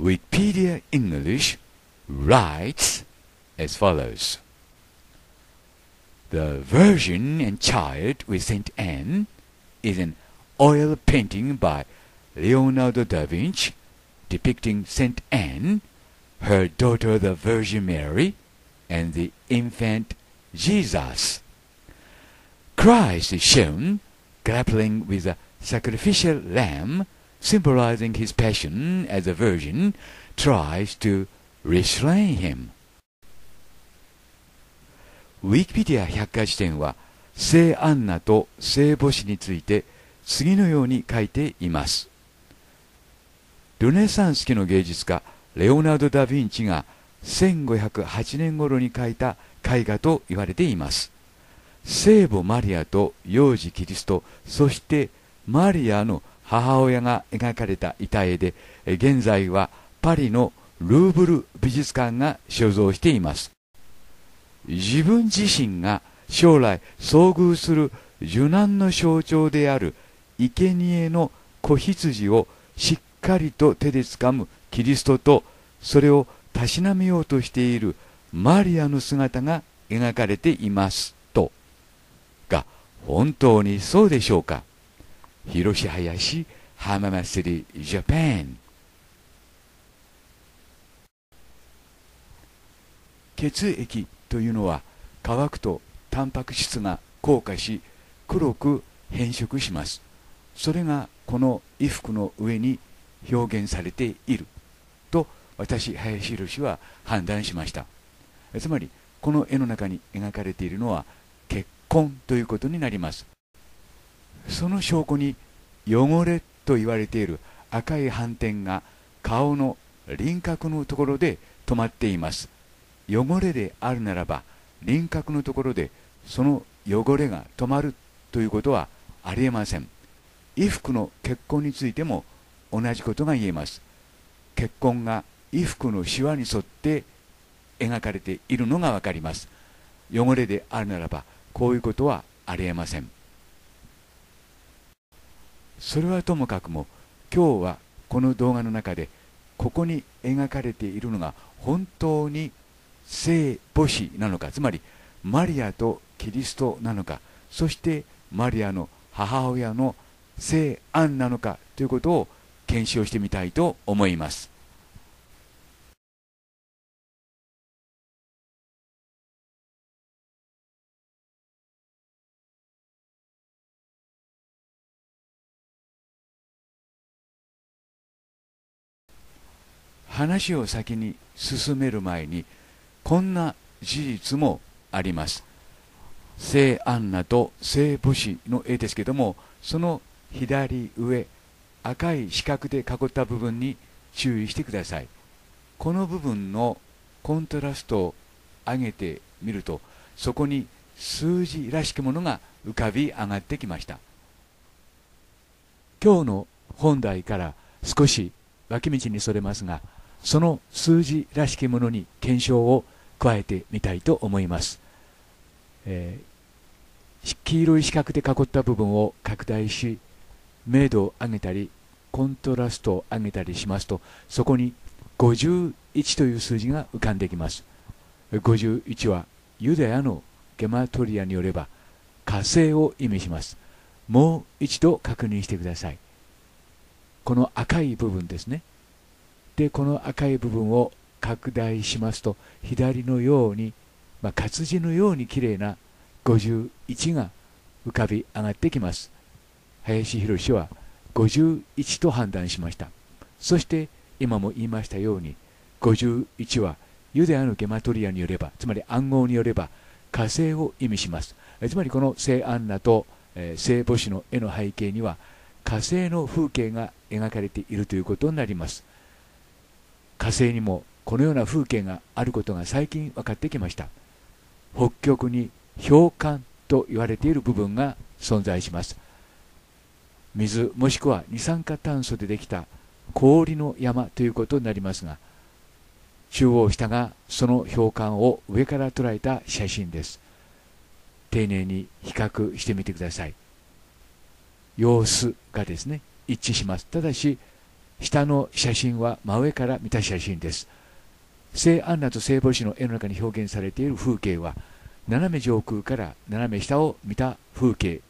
Wikipedia English writes as follows The Virgin and Child with St. Anne is an oil painting by Leonardo da Vinci depicting St. Anne, her daughter the Virgin Mary, and the infant Jesus. Christ is shown grappling with a sacrificial lamb symbolizing his passion as a virgin, tries to restrain him. ウィキペディア百科事典は聖アンナと聖母子について次のように書いています。ルネサンス期の芸術家レオナルド・ダ・ヴィンチが1508年頃に書いた絵画と言われています。聖母マリアと幼児キリスト、そしてマリアの母親が描かれた板絵で現在はパリのルーブル美術館が所蔵しています自分自身が将来遭遇する受難の象徴である生贄の子羊をしっかりと手で掴むキリストとそれをたしなめようとしているマリアの姿が描かれていますとが本当にそうでしょうか広志林浜祭りジャパン血液というのは乾くとタンパク質が硬化し黒く変色しますそれがこの衣服の上に表現されていると私林宏は判断しましたつまりこの絵の中に描かれているのは結婚ということになりますその証拠に汚れと言われている赤い斑点が顔の輪郭のところで止まっています汚れであるならば輪郭のところでその汚れが止まるということはありえません衣服の血痕についても同じことが言えます結婚が衣服のシワに沿って描かれているのが分かります汚れであるならばこういうことはありえませんそれはともかくも今日はこの動画の中でここに描かれているのが本当に聖母子なのかつまりマリアとキリストなのかそしてマリアの母親の聖アンなのかということを検証してみたいと思います。話を先に進める前にこんな事実もあります聖アンナと聖母子の絵ですけどもその左上赤い四角で囲った部分に注意してくださいこの部分のコントラストを上げてみるとそこに数字らしきものが浮かび上がってきました今日の本題から少し脇道にそれますがその数字らしきものに検証を加えてみたいと思います、えー、黄色い四角で囲った部分を拡大し明度を上げたりコントラストを上げたりしますとそこに51という数字が浮かんできます51はユダヤのゲマトリアによれば火星を意味しますもう一度確認してくださいこの赤い部分ですねでこの赤い部分を拡大しますと左のように、まあ、活字のようにきれいな51が浮かび上がってきます林博は51と判断しましたそして今も言いましたように51はユダヤのゲマトリアによればつまり暗号によれば火星を意味しますつまりこの聖アンナと聖母子の絵の背景には火星の風景が描かれているということになります火星にもこのような風景があることが最近分かってきました北極に氷管と言われている部分が存在します水もしくは二酸化炭素でできた氷の山ということになりますが中央下がその氷管を上から捉えた写真です丁寧に比較してみてください様子がですね一致しますただし下の写真は真上から見た写真です聖アンナと聖母子の絵の中に表現されている風景は斜め上空から斜め下を見た風景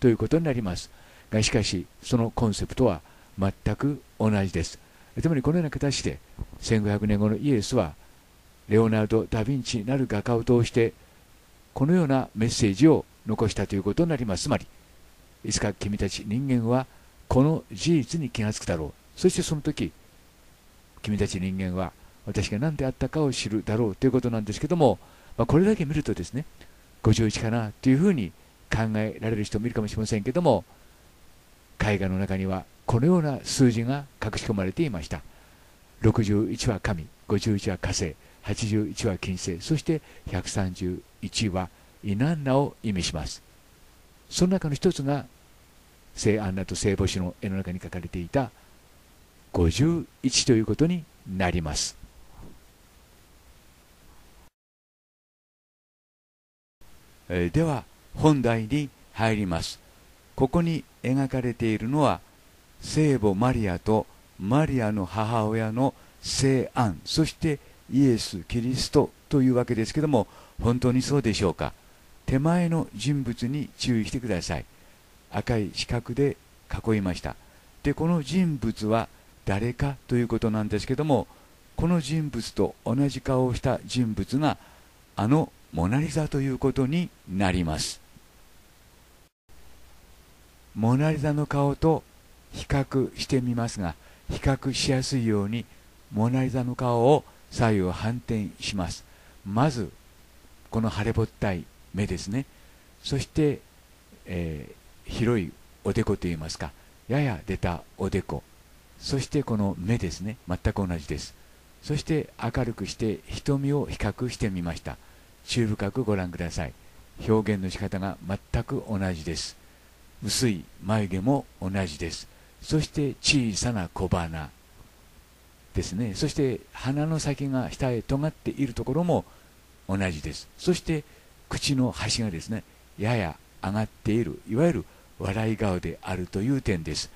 ということになりますがしかしそのコンセプトは全く同じですつまりこのような形で1500年後のイエスはレオナルド・ダ・ヴィンチなる画家を通してこのようなメッセージを残したということになりますつまりいつか君たち人間はこの事実に気がつくだろうそしてその時君たち人間は私が何であったかを知るだろうということなんですけども、まあ、これだけ見るとですね51かなというふうに考えられる人もいるかもしれませんけども絵画の中にはこのような数字が隠し込まれていました61は神51は火星81は金星そして131はイナンナを意味しますその中の一つが聖アンナと聖母子の絵の中に描かれていた「51ということになります。えでは本題に入ります。ここに描かれているのは聖母マリアとマリアの母親の聖安そしてイエス・キリストというわけですけども本当にそうでしょうか手前の人物に注意してください赤い四角で囲いましたでこの人物は誰かということなんですけどもこの人物と同じ顔をした人物があのモナ・リザということになりますモナ・リザの顔と比較してみますが比較しやすいようにモナ・リザの顔を左右反転しますまずこの腫れぼったい目ですねそして、えー、広いおでこといいますかやや出たおでこそしてこの目ですね全く同じですそして明るくして瞳を比較してみました注意深くご覧ください表現の仕方が全く同じです薄い眉毛も同じですそして小さな小鼻ですねそして鼻の先が下へ尖っているところも同じですそして口の端がですねやや上がっているいわゆる笑い顔であるという点です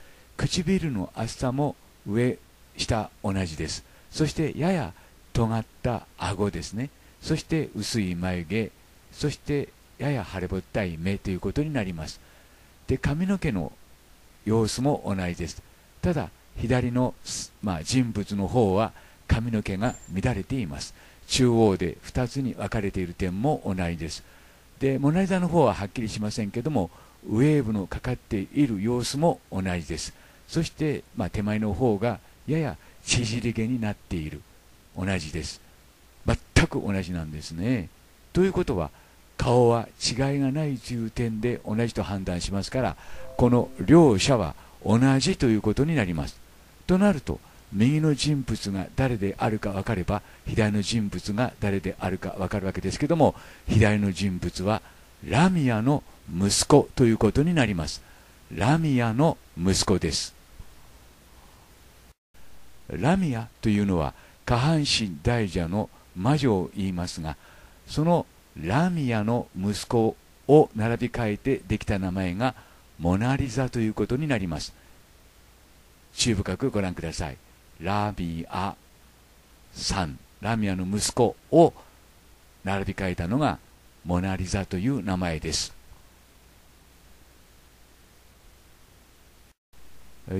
唇の厚さも上下同じですそしてやや尖った顎ですねそして薄い眉毛そしてやや腫れぼったい目ということになりますで髪の毛の様子も同じですただ左の、まあ、人物の方は髪の毛が乱れています中央で2つに分かれている点も同じですでモナ・リザの方ははっきりしませんけどもウェーブのかかっている様子も同じですそして、まあ、手前の方がやや縮れ毛になっている同じです全く同じなんですねということは顔は違いがないという点で同じと判断しますからこの両者は同じということになりますとなると右の人物が誰であるか分かれば左の人物が誰であるか分かるわけですけども左の人物はラミアの息子ということになりますラミアの息子ですラミアというのは下半身大蛇の魔女を言いますがそのラミアの息子を並び替えてできた名前がモナ・リザということになります注意深くご覧くださいラミアさんラミアの息子を並び替えたのがモナ・リザという名前です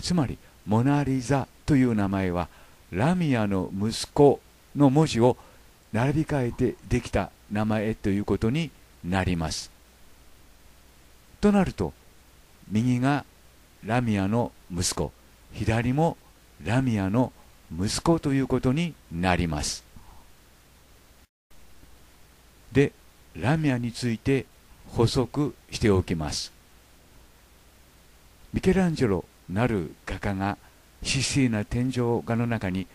つまりモナ・リザという名前はラミアの息子の文字を並び替えてできた名前ということになります。となると右がラミアの息子左もラミアの息子ということになります。でラミアについて補足しておきます。ミケランジェロなる画家がシシな天井画の中に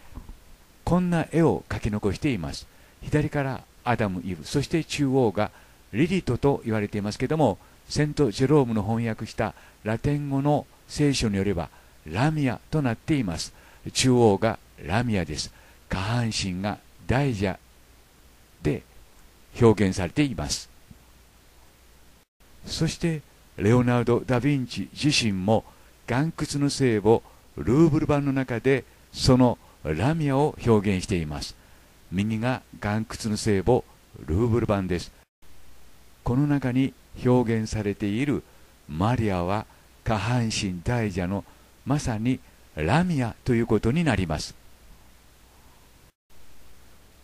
こんな絵を描き残しています左からアダム・イブそして中央がリリトと言われていますけどもセント・ジェロームの翻訳したラテン語の聖書によればラミアとなっています中央がラミアです下半身が大蛇で表現されていますそしてレオナルド・ダ・ヴィンチ自身も「岩窟の聖母ルーブル版の中でそのラミアを表現しています右が岩窟の聖母ルーブル版ですこの中に表現されているマリアは下半身大蛇のまさにラミアということになります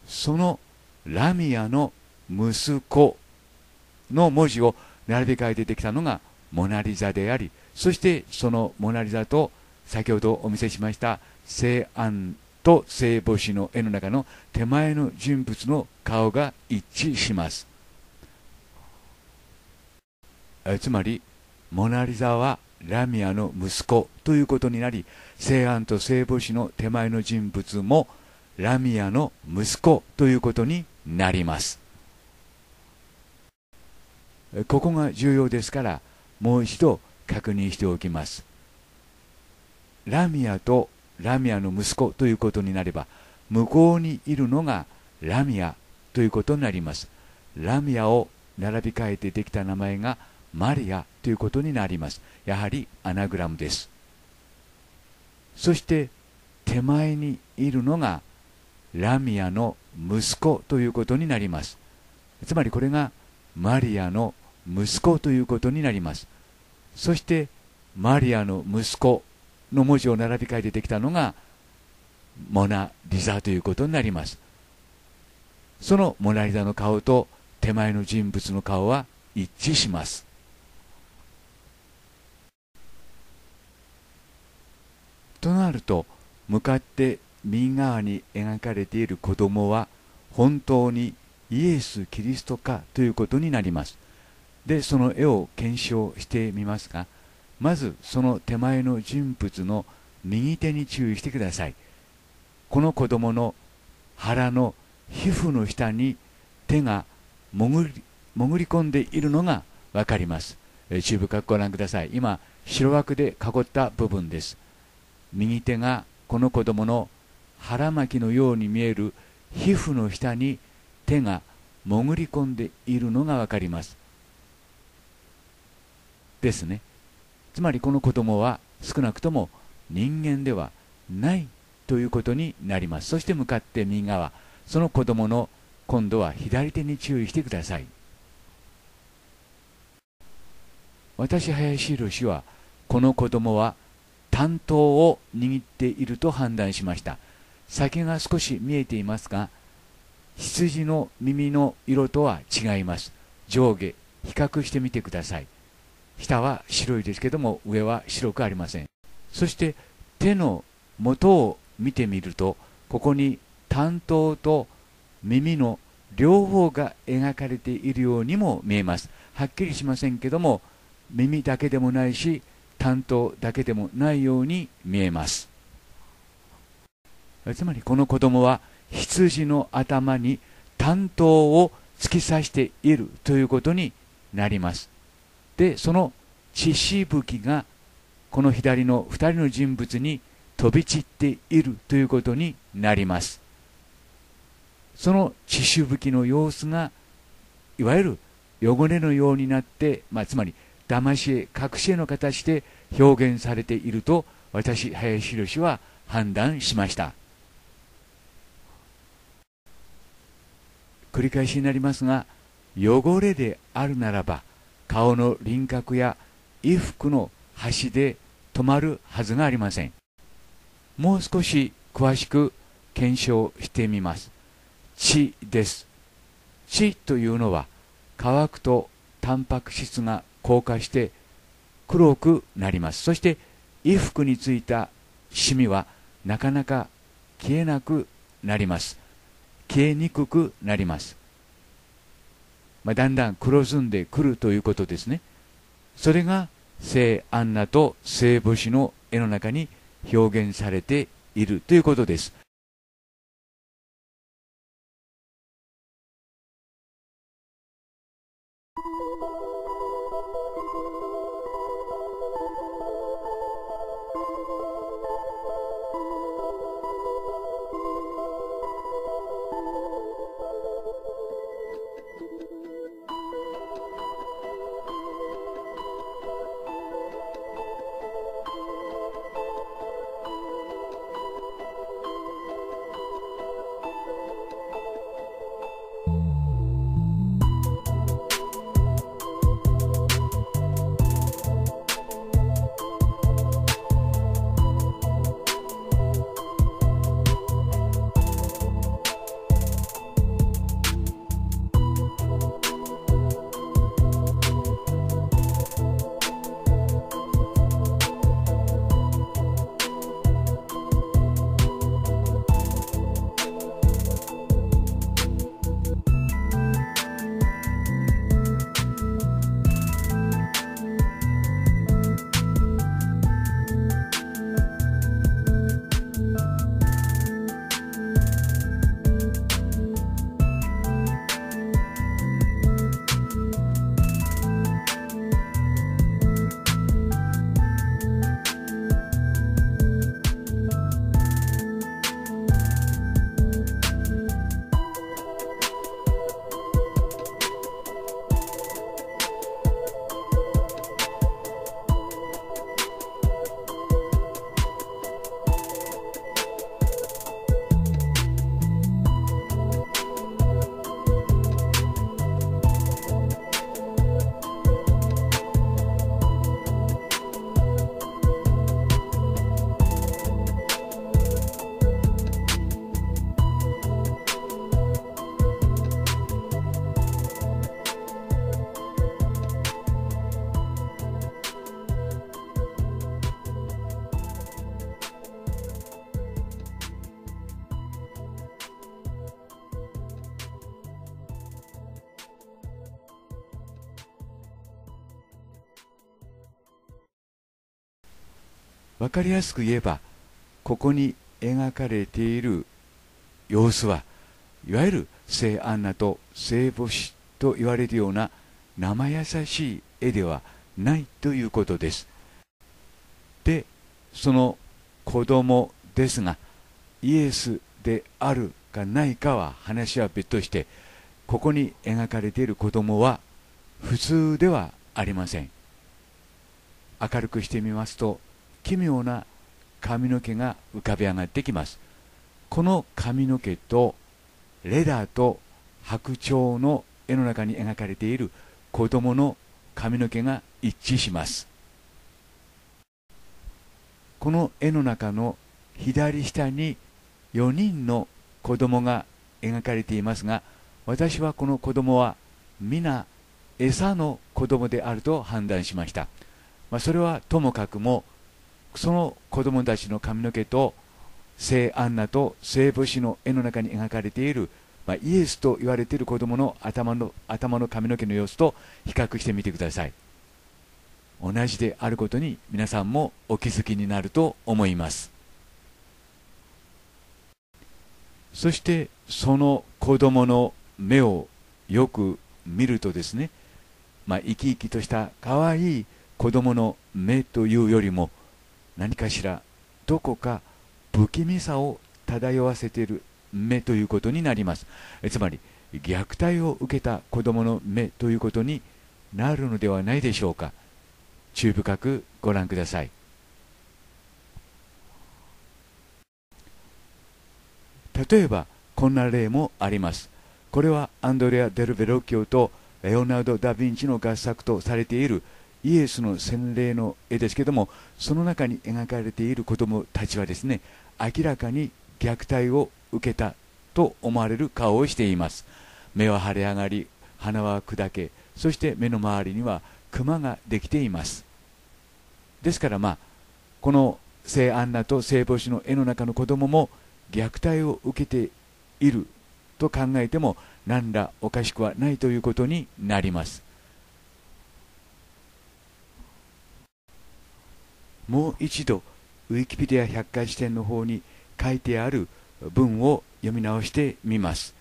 そのラミアの息子の文字を並び替えてできたのがモナ・リザでありそしてそのモナリザと先ほどお見せしました聖安と聖母子の絵の中の手前の人物の顔が一致しますつまりモナ・リザはラミアの息子ということになり聖安と聖母子の手前の人物もラミアの息子ということになりますここが重要ですからもう一度確認しておきますラミアとラミアの息子ということになれば向こうにいるのがラミアということになりますラミアを並び替えてできた名前がマリアということになりますやはりアナグラムですそして手前にいるのがラミアの息子ということになりますつまりこれがマリアの息子ということになりますそしてマリアの息子の文字を並び替えてできたのがモナ・リザということになりますそのモナ・リザの顔と手前の人物の顔は一致しますとなると向かって右側に描かれている子供は本当にイエス・キリストかということになりますでその絵を検証してみますがまずその手前の人物の右手に注意してくださいこの子供の腹の皮膚の下に手が潜り潜り込んでいるのが分かります、中ー、注ご覧ください今白枠で囲った部分です右手がこの子供の腹巻きのように見える皮膚の下に手が潜り込んでいるのが分かりますですねつまりこの子供は少なくとも人間ではないということになりますそして向かって右側その子供の今度は左手に注意してください私林宏氏はこの子供は担当を握っていると判断しました先が少し見えていますが羊の耳の色とは違います上下比較してみてください下は白いですけども上は白くありませんそして手の元を見てみるとここに担当と耳の両方が描かれているようにも見えますはっきりしませんけども耳だけでもないし担当だけでもないように見えますつまりこの子供は羊の頭に担当を突き刺しているということになりますでその血しぶきがこの左の2人の人物に飛び散っているということになりますその血しぶきの様子がいわゆる汚れのようになって、まあ、つまり騙し絵隠し絵の形で表現されていると私林宏は判断しました繰り返しになりますが汚れであるならば顔の輪郭や衣服の端で止まるはずがありませんもう少し詳しく検証してみます血です血というのは乾くとタンパク質が硬化して黒くなりますそして衣服についたシミはなかなか消えなくなります消えにくくなりますまあ、だんだん黒ずんでくるということですねそれが聖アンナと聖母子の絵の中に表現されているということですかりやすく言えばここに描かれている様子はいわゆる聖アンナと聖母子と言われるような生優しい絵ではないということです。でその子供ですがイエスであるかないかは話は別としてここに描かれている子供は普通ではありません明るくしてみますと奇妙な髪の毛が浮かび上がってきますこの髪の毛とレダーと白鳥の絵の中に描かれている子供の髪の毛が一致しますこの絵の中の左下に4人の子供が描かれていますが私はこの子供は皆餌の子供であると判断しました、まあ、それはともかくもその子供たちの髪の毛と聖アンナと聖母子の絵の中に描かれている、まあ、イエスと言われている子供の頭の頭の髪の毛の様子と比較してみてください同じであることに皆さんもお気づきになると思いますそしてその子供の目をよく見るとですね、まあ、生き生きとしたかわいい子供の目というよりも何かしらどこか不気味さを漂わせている目ということになりますつまり虐待を受けた子どもの目ということになるのではないでしょうか注意深くご覧ください例えばこんな例もありますこれはアンドレア・デル・ベロッキオとレオナルド・ダ・ヴィンチの合作とされているイエスの洗礼の絵ですけどもその中に描かれている子供たちはですね明らかに虐待を受けたと思われる顔をしています目は腫れ上がり鼻は砕けそして目の周りにはクマができていますですからまあこの聖アンナと聖母子の絵の中の子供も虐待を受けていると考えても何らおかしくはないということになりますもう一度ウィキペディア百科事典の方に書いてある文を読み直してみます。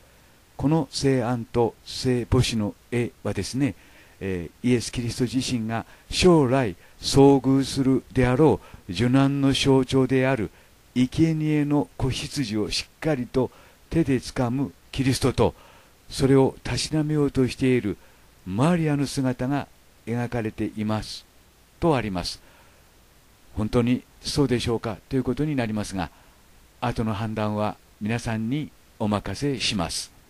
この聖安と聖母子の絵はですね、えイエス・キリスト自身が将来遭遇するであろう受難の象徴である生贄の子羊をしっかりと手で掴むキリストとそれをたしなめようとしているマリアの姿が描かれていますとあります。本当にそうでしょうかということになりますが後の判断は皆さんにお任せします。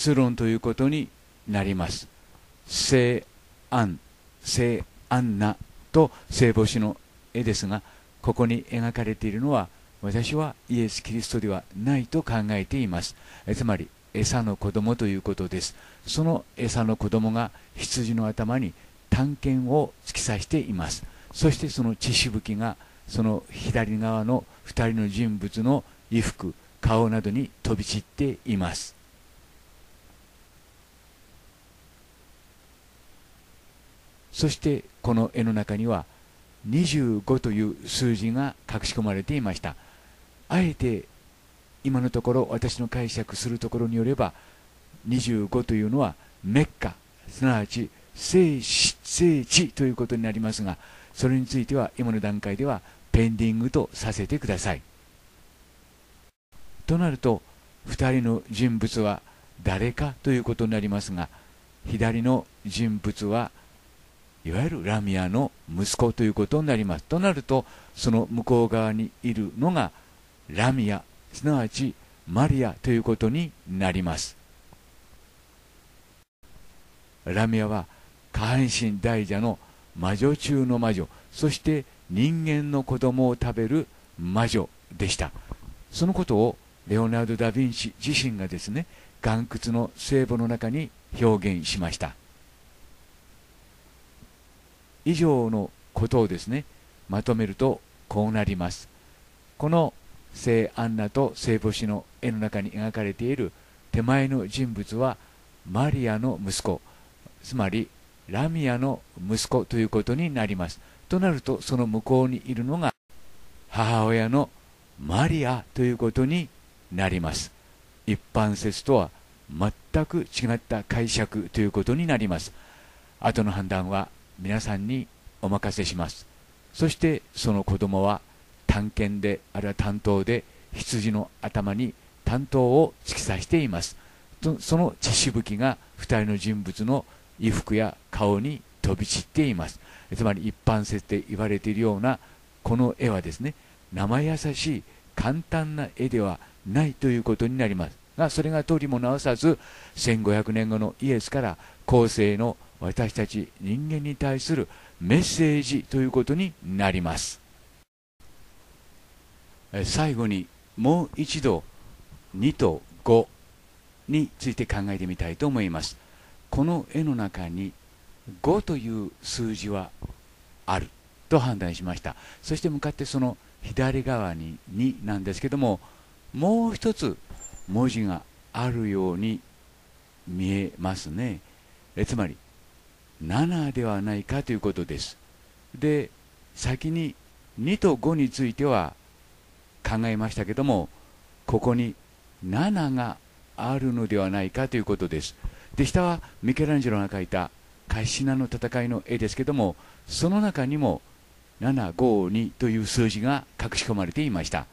結論ということになります。聖安、聖安なと聖母子の絵ですが、ここに描かれているのは、私はイエス・キリストではないと考えています。つまり、餌の子供ということです。その餌の子供が羊の頭に探検を突き刺しています。そしてその血しぶきが、その左側の2人の人物の衣服、顔などに飛び散っています。そしてこの絵の中には25という数字が隠し込まれていましたあえて今のところ私の解釈するところによれば25というのはメッカすなわち聖地聖地ということになりますがそれについては今の段階ではペンディングとさせてくださいとなると2人の人物は誰かということになりますが左の人物はいわゆるラミアの息子ということになりますとなるとその向こう側にいるのがラミアすなわちマリアということになりますラミアは下半身大蛇の魔女中の魔女そして人間の子供を食べる魔女でしたそのことをレオナルド・ダ・ヴィンチ自身がですね岩窟の聖母の中に表現しました以上のことをですねまとめるとこうなりますこの聖アンナと聖母子の絵の中に描かれている手前の人物はマリアの息子つまりラミアの息子ということになりますとなるとその向こうにいるのが母親のマリアということになります一般説とは全く違った解釈ということになります後の判断は皆さんにお任せしますそしてその子供は探検であるいは担当で羊の頭に担当を突き刺していますその血しぶきが2人の人物の衣服や顔に飛び散っていますつまり一般説で言われているようなこの絵はですね生優しい簡単な絵ではないということになりますがそれが通りも直さず1500年後のイエスから後世の「私たち人間に対するメッセージということになります最後にもう一度2と5について考えてみたいと思いますこの絵の中に5という数字はあると判断しましたそして向かってその左側に2なんですけどももう一つ文字があるように見えますねえつまり7ではないかということですで先に2と5については考えましたけどもここに7があるのではないかということですで下はミケランジェロが描いたカシナの戦いの絵ですけどもその中にも752という数字が隠し込まれていました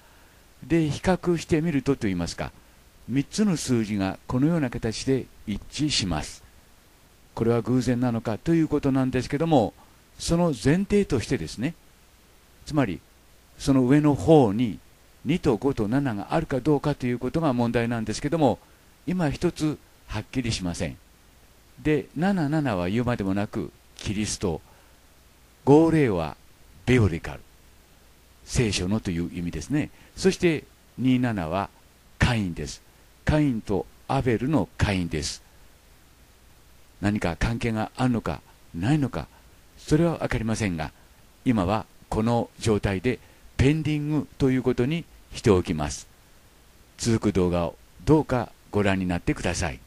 で比較してみるとといいますか3つの数字がこのような形で一致しますこれは偶然なのかということなんですけどもその前提としてですねつまりその上の方に2と5と7があるかどうかということが問題なんですけども今一つはっきりしませんで77は言うまでもなくキリスト50はベオリカル聖書のという意味ですねそして27はカインですカインとアベルのカインです何か関係があるのかないのかそれは分かりませんが今はこの状態でペンディングということにしておきます続く動画をどうかご覧になってください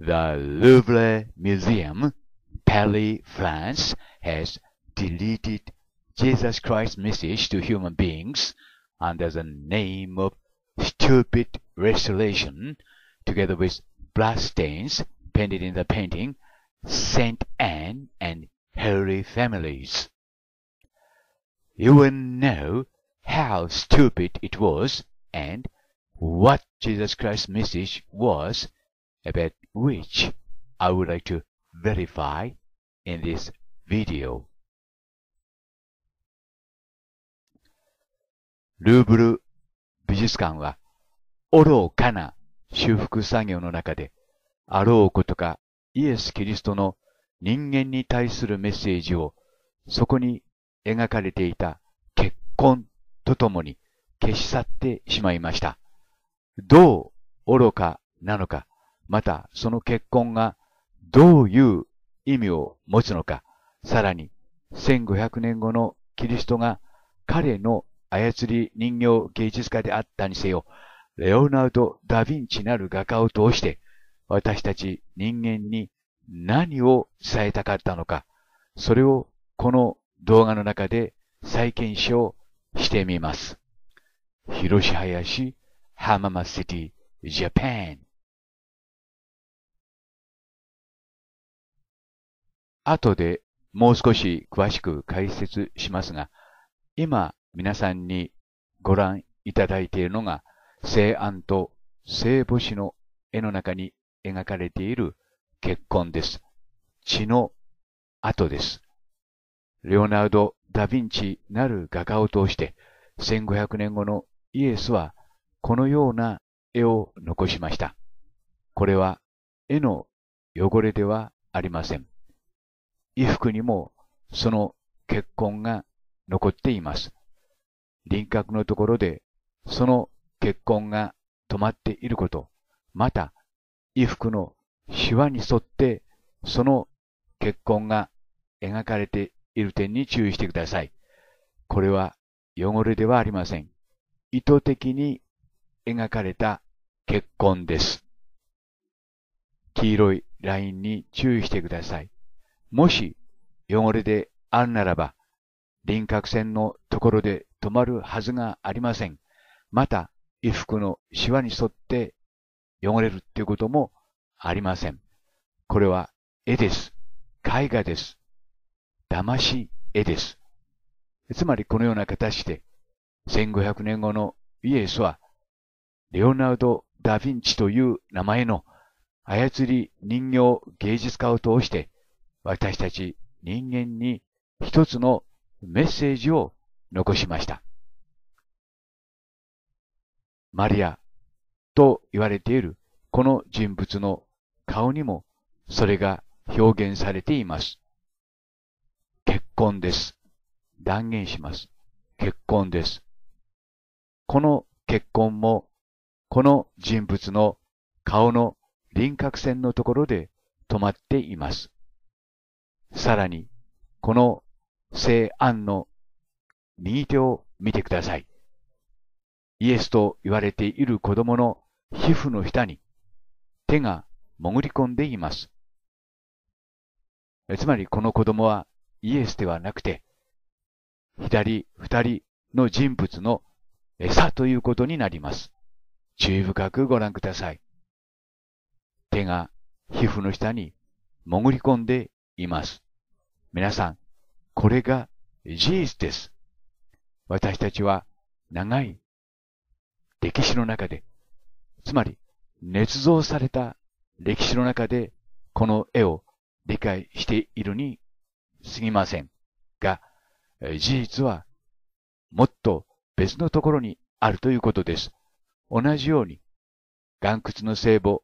The Louvre Museum, Paris, France, has deleted Jesus Christ's message to human beings under the name of stupid restoration, together with bloodstains painted in the painting Saint Anne and Holy Families. You will know how stupid it was and what Jesus Christ's message was about which I would like to verify in this video. ルーブル美術館は愚かな修復作業の中であろうことかイエス・キリストの人間に対するメッセージをそこに描かれていた結婚とともに消し去ってしまいました。どう愚かなのかまたその結婚がどういう意味を持つのか、さらに1500年後のキリストが彼の操り人形芸術家であったにせよ、レオナルド・ダ・ヴィンチなる画家を通して私たち人間に何を伝えたかったのか、それをこの動画の中で再検証してみます。広し林浜松 City, j a p 後でもう少し詳しく解説しますが、今皆さんにご覧いただいているのが、聖安と聖母子の絵の中に描かれている結婚です。血の跡です。レオナルド・ダ・ヴィンチなる画家を通して、1500年後のイエスはこのような絵を残しました。これは絵の汚れではありません。衣服にもその血痕が残っています。輪郭のところでその血痕が止まっていること、また衣服のシワに沿ってその血痕が描かれている点に注意してください。これは汚れではありません。意図的に描かれた血痕です。黄色いラインに注意してください。もし汚れであるならば、輪郭線のところで止まるはずがありません。また、衣服のシワに沿って汚れるっていうこともありません。これは絵です。絵画です。騙し絵です。つまりこのような形で、1500年後のイエスは、レオナルド・ダ・ヴィンチという名前の操り人形芸術家を通して、私たち人間に一つのメッセージを残しました。マリアと言われているこの人物の顔にもそれが表現されています。結婚です。断言します。結婚です。この結婚も、この人物の顔の輪郭線のところで止まっています。さらに、この聖案の右手を見てください。イエスと言われている子供の皮膚の下に手が潜り込んでいます。つまりこの子供はイエスではなくて、左二人の人物の餌ということになります。注意深くご覧ください。手が皮膚の下に潜り込んでいます。皆さん、これが事実です。私たちは長い歴史の中で、つまり捏造された歴史の中でこの絵を理解しているに過ぎませんが、事実はもっと別のところにあるということです。同じように、岩窟の聖母、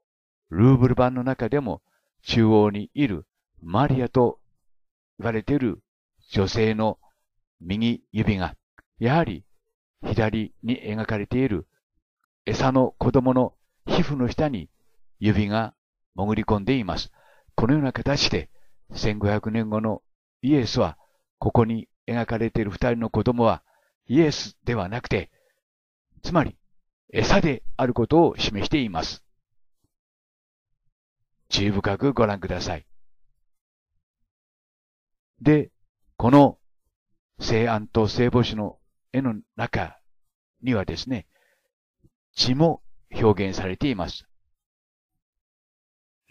ルーブル版の中でも中央にいるマリアと言われている女性の右指が、やはり左に描かれている餌の子供の皮膚の下に指が潜り込んでいます。このような形で1500年後のイエスは、ここに描かれている二人の子供はイエスではなくて、つまり餌であることを示しています。注意深くご覧ください。で、この西安と聖母子の絵の中にはですね、血も表現されています。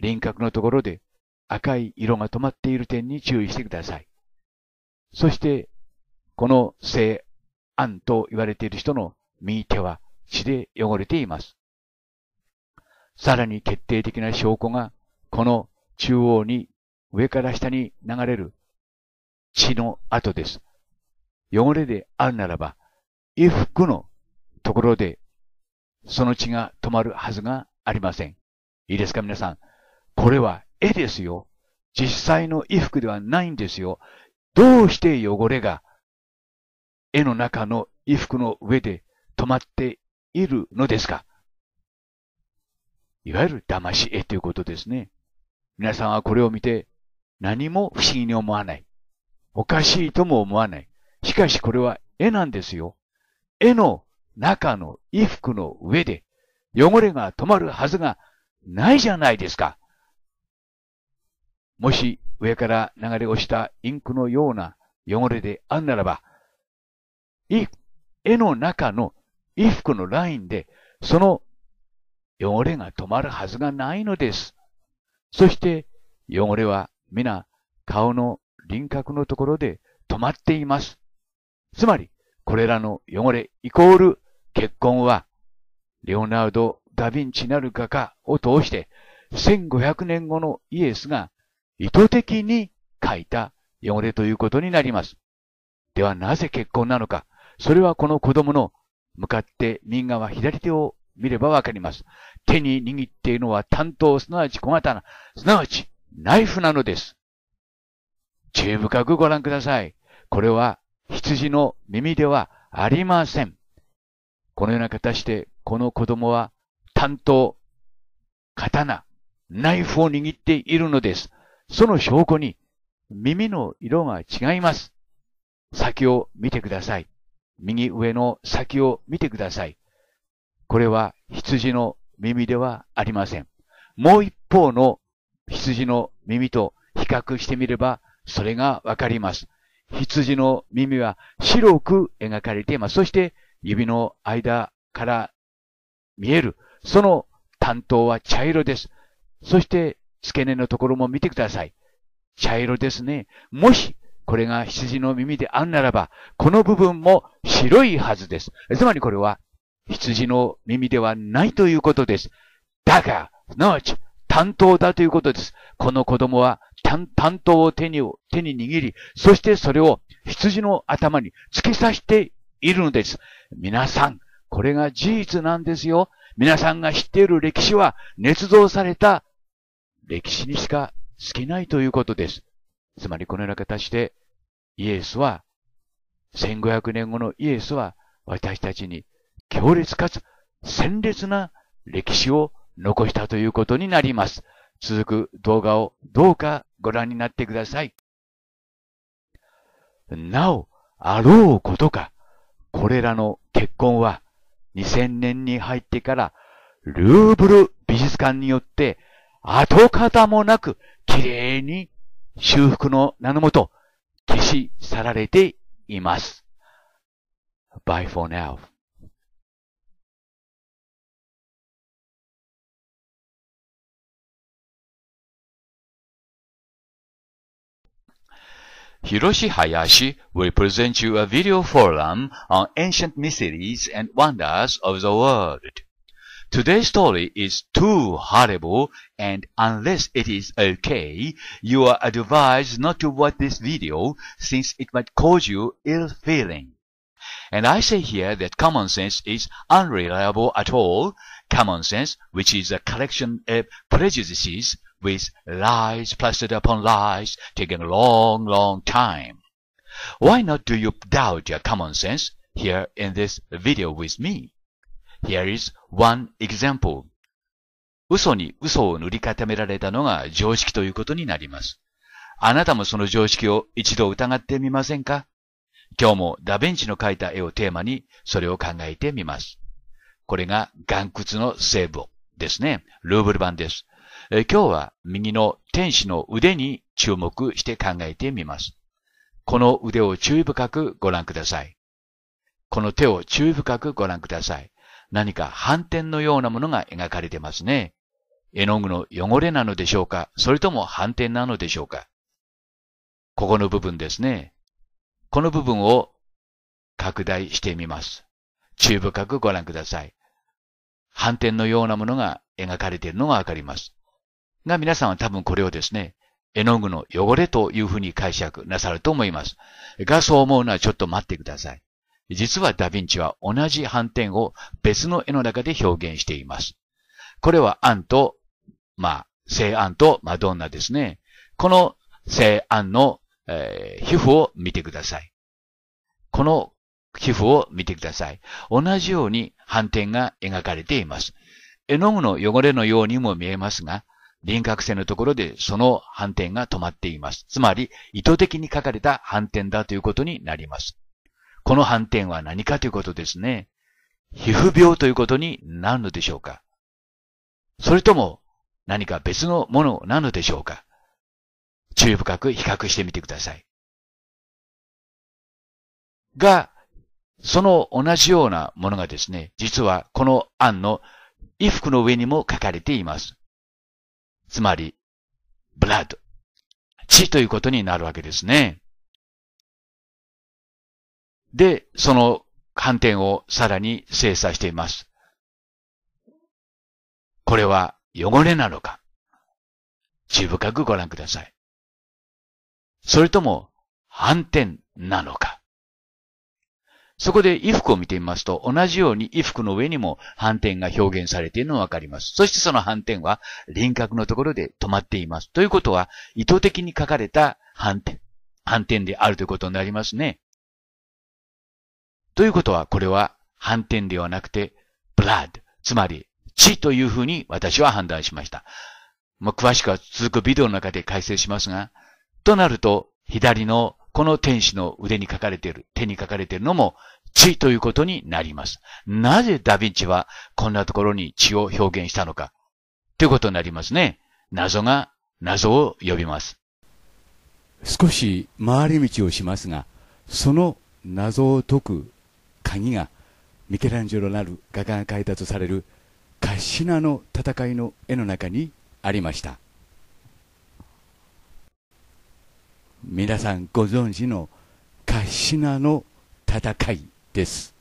輪郭のところで赤い色が止まっている点に注意してください。そして、この西安と言われている人の右手は血で汚れています。さらに決定的な証拠が、この中央に上から下に流れる血の跡です。汚れであるならば、衣服のところで、その血が止まるはずがありません。いいですか皆さん。これは絵ですよ。実際の衣服ではないんですよ。どうして汚れが絵の中の衣服の上で止まっているのですかいわゆる騙し絵ということですね。皆さんはこれを見て何も不思議に思わない。おかしいとも思わない。しかしこれは絵なんですよ。絵の中の衣服の上で汚れが止まるはずがないじゃないですか。もし上から流れ落ちたインクのような汚れであんならば、絵の中の衣服のラインでその汚れが止まるはずがないのです。そして汚れは皆顔の輪郭のところで止まっています。つまり、これらの汚れイコール結婚は、レオナルド・ダ・ヴィンチなる画家を通して、1500年後のイエスが意図的に書いた汚れということになります。ではなぜ結婚なのか。それはこの子供の向かって右側左手を見ればわかります。手に握っているのは担当、すなわち小刀、すなわちナイフなのです。注意深くご覧ください。これは羊の耳ではありません。このような形で、この子供は担当、刀、ナイフを握っているのです。その証拠に耳の色が違います。先を見てください。右上の先を見てください。これは羊の耳ではありません。もう一方の羊の耳と比較してみればそれがわかります。羊の耳は白く描かれています。そして指の間から見える。その担当は茶色です。そして付け根のところも見てください。茶色ですね。もし、これが羊の耳であんならば、この部分も白いはずです。つまりこれは羊の耳ではないということです。だが、すなわち担当だということです。この子供は担当を手に、手に握り、そしてそれを羊の頭に突き刺しているのです。皆さん、これが事実なんですよ。皆さんが知っている歴史は、捏造された歴史にしか過ぎないということです。つまりこのような形で、イエスは、1500年後のイエスは、私たちに強烈かつ鮮烈な歴史を残したということになります。続く動画をどうかご覧になってください。なお、あろうことか、これらの結婚は2000年に入ってからルーブル美術館によって跡形もなく綺麗に修復の名のもと消し去られています。Bye for now. Hiroshi Hayashi will present you a video forum on ancient mysteries and wonders of the world. Today's story is too horrible and unless it is okay, you are advised not to watch this video since it might cause you ill feeling. And I say here that common sense is unreliable at all. Common sense, which is a collection of prejudices, with lies plastered upon lies, taking a long, long time. Why not do you doubt your common sense here in this video with me? Here is one example. 嘘に嘘を塗り固められたのが常識ということになります。あなたもその常識を一度疑ってみませんか今日もダヴィンチの描いた絵をテーマにそれを考えてみます。これが岩窟の聖母ですね。ルーブル版です。え今日は右の天使の腕に注目して考えてみます。この腕を注意深くご覧ください。この手を注意深くご覧ください。何か反転のようなものが描かれてますね。絵の具の汚れなのでしょうかそれとも反転なのでしょうかここの部分ですね。この部分を拡大してみます。注意深くご覧ください。反転のようなものが描かれているのがわかります。が皆さんは多分これをですね、絵の具の汚れというふうに解釈なさると思います。が、そう思うのはちょっと待ってください。実はダヴィンチは同じ反転を別の絵の中で表現しています。これはアンと、まあ、聖アンとマドンナですね。この聖アンの、えー、皮膚を見てください。この皮膚を見てください。同じように反転が描かれています。絵の具の汚れのようにも見えますが、輪郭線のところでその反転が止まっています。つまり、意図的に書かれた反転だということになります。この反転は何かということですね。皮膚病ということになるのでしょうかそれとも何か別のものなのでしょうか注意深く比較してみてください。が、その同じようなものがですね、実はこの案の衣服の上にも書かれています。つまり、blood。血ということになるわけですね。で、その観点をさらに精査しています。これは汚れなのか注意深くご覧ください。それとも反転なのかそこで衣服を見てみますと、同じように衣服の上にも反転が表現されているのがわかります。そしてその反転は輪郭のところで止まっています。ということは、意図的に書かれた反転、反転であるということになりますね。ということは、これは反転ではなくて、blood、つまり血というふうに私は判断しました。まあ、詳しくは続くビデオの中で解説しますが、となると、左のこの天使の腕に書かれている、手に書かれているのも血ということになります。なぜダヴィンチはこんなところに血を表現したのか、ということになりますね。謎が謎を呼びます。少し回り道をしますが、その謎を解く鍵がミケランジェロなる画家が描いたとされるカッシナの戦いの絵の中にありました。皆さんご存知のカシナの戦いです。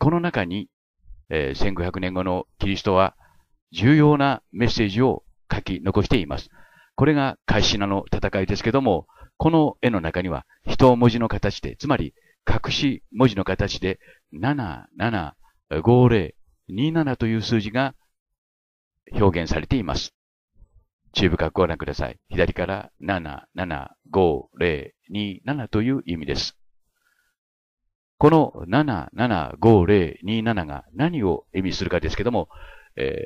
この中に、えー、1500年後のキリストは重要なメッセージを書き残しています。これがカシナの戦いですけども、この絵の中には一文字の形で、つまり隠し文字の形で775027という数字が表現されています。注意深くご覧ください。左から7、7、5、0、2、7という意味です。この7、7、5、0、2、7が何を意味するかですけども、え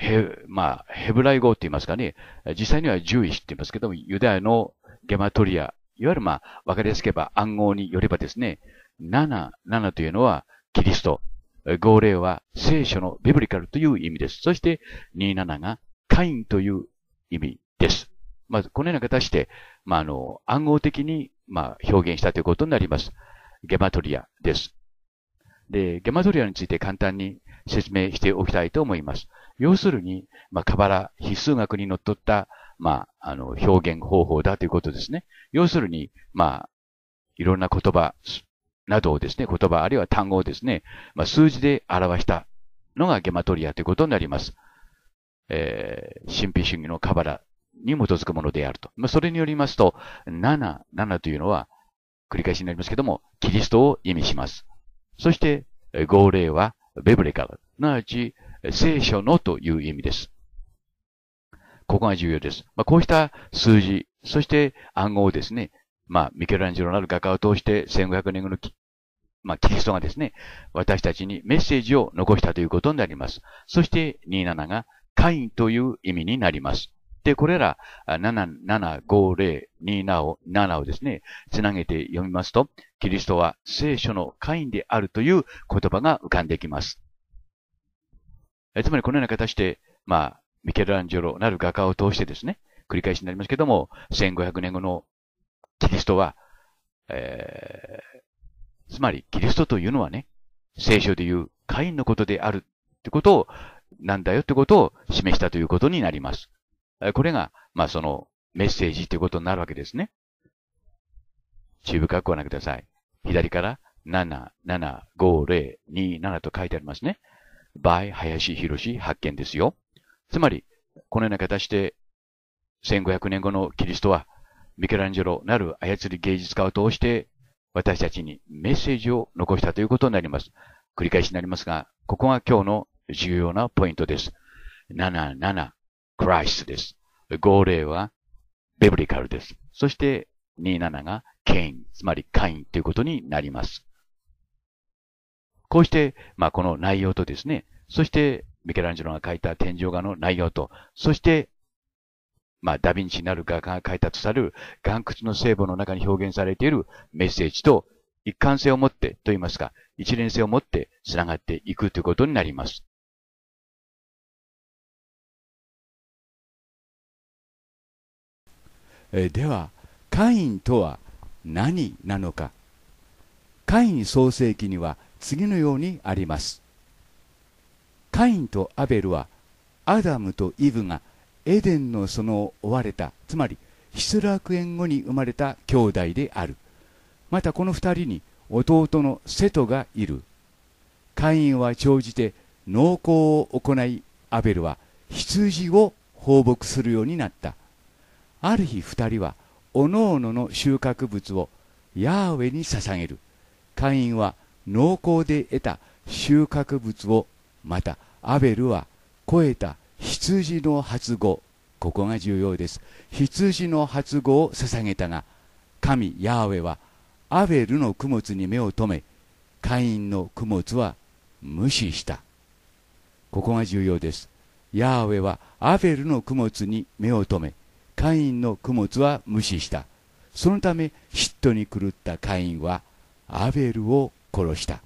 ー、へ、まあ、ヘブライ語って言いますかね、実際には獣医師って言いますけども、ユダヤのゲマトリア、いわゆるまあ、わかりやすければ暗号によればですね、7、7というのはキリスト、号令は聖書のビブリカルという意味です。そして27がカインという意味です。まず、このような形で、まあ、あの、暗号的に、ま表現したということになります。ゲマトリアです。で、ゲマトリアについて簡単に説明しておきたいと思います。要するに、まあ、カバラ、必数学にのっとった、まあ、あの、表現方法だということですね。要するに、まあ、いろんな言葉、などをですね、言葉あるいは単語をですね、まあ、数字で表したのがゲマトリアということになります。えー、神秘主義のカバラに基づくものであると。まあ、それによりますと、7、7というのは、繰り返しになりますけども、キリストを意味します。そして、号令は、ベブレカ、すなわち、聖書のという意味です。ここが重要です。まあ、こうした数字、そして暗号をですね、まあ、ミケランジェロなる画家を通して1500年後のまあ、キリストがですね、私たちにメッセージを残したということになります。そして27がカインという意味になります。で、これら775027を7をですね、つなげて読みますと、キリストは聖書のカインであるという言葉が浮かんできます。えつまりこのような形で、まあ、ミケランジェロなる画家を通してですね、繰り返しになりますけども、1500年後のキリストは、えー、つまり、キリストというのはね、聖書でいうカインのことであるってことを、なんだよってことを示したということになります。これが、まあ、そのメッセージということになるわけですね。注意深くご覧ください。左から775027と書いてありますね。by 林博発見ですよ。つまり、このような形で1500年後のキリストはミケランジェロなる操り芸術家を通して、私たちにメッセージを残したということになります。繰り返しになりますが、ここが今日の重要なポイントです。7、7、クライスです。号令はベブリカルです。そして27がケイン、つまりカインということになります。こうして、まあ、この内容とですね、そしてミケランジェロが書いた天井画の内容と、そしてまあ、ダヴィンチなる画家が書いたとされる岩窟の聖母の中に表現されているメッセージと一貫性を持ってと言いますか、一連性を持って繋がっていくということになります。えでは、カインとは何なのか。カイン創世記には次のようにあります。カインとアベルはアダムとイブがエデンの園を追われたつまり失楽園後に生まれた兄弟であるまたこの2人に弟の瀬戸がいるカインは長じて農耕を行いアベルは羊を放牧するようになったある日2人はおのおのの収穫物をヤーウェに捧げるカインは農耕で得た収穫物をまたアベルは肥えた羊の初語ここが重要です羊の発語を捧げたが神ヤーウェはアベルの供物に目を留めカインの供物は無視したここが重要ですヤーウェはアベルの供物に目を留めカインの供物は無視したそのため嫉妬に狂ったカインはアベルを殺した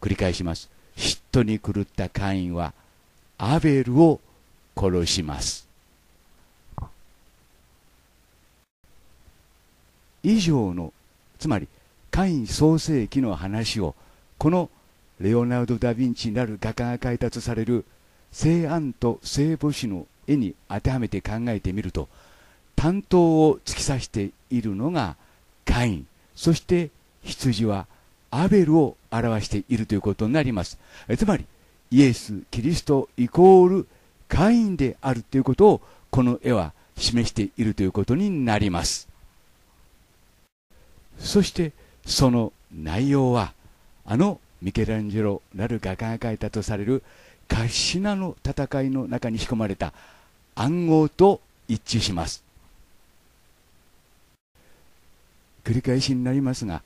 繰り返します嫉妬に狂ったカインはアベルを殺します以上のつまりカイン創世記の話をこのレオナルド・ダ・ヴィンチなる画家が開発される西安と聖母子の絵に当てはめて考えてみると担当を突き刺しているのがカインそして羊はアベルを表しているということになりますつまりイエス・キリストイコール会員であるということをこの絵は示しているということになりますそしてその内容はあのミケランジェロなる画家が描いたとされるカシナの戦いの中に仕込まれた暗号と一致します繰り返しになりますが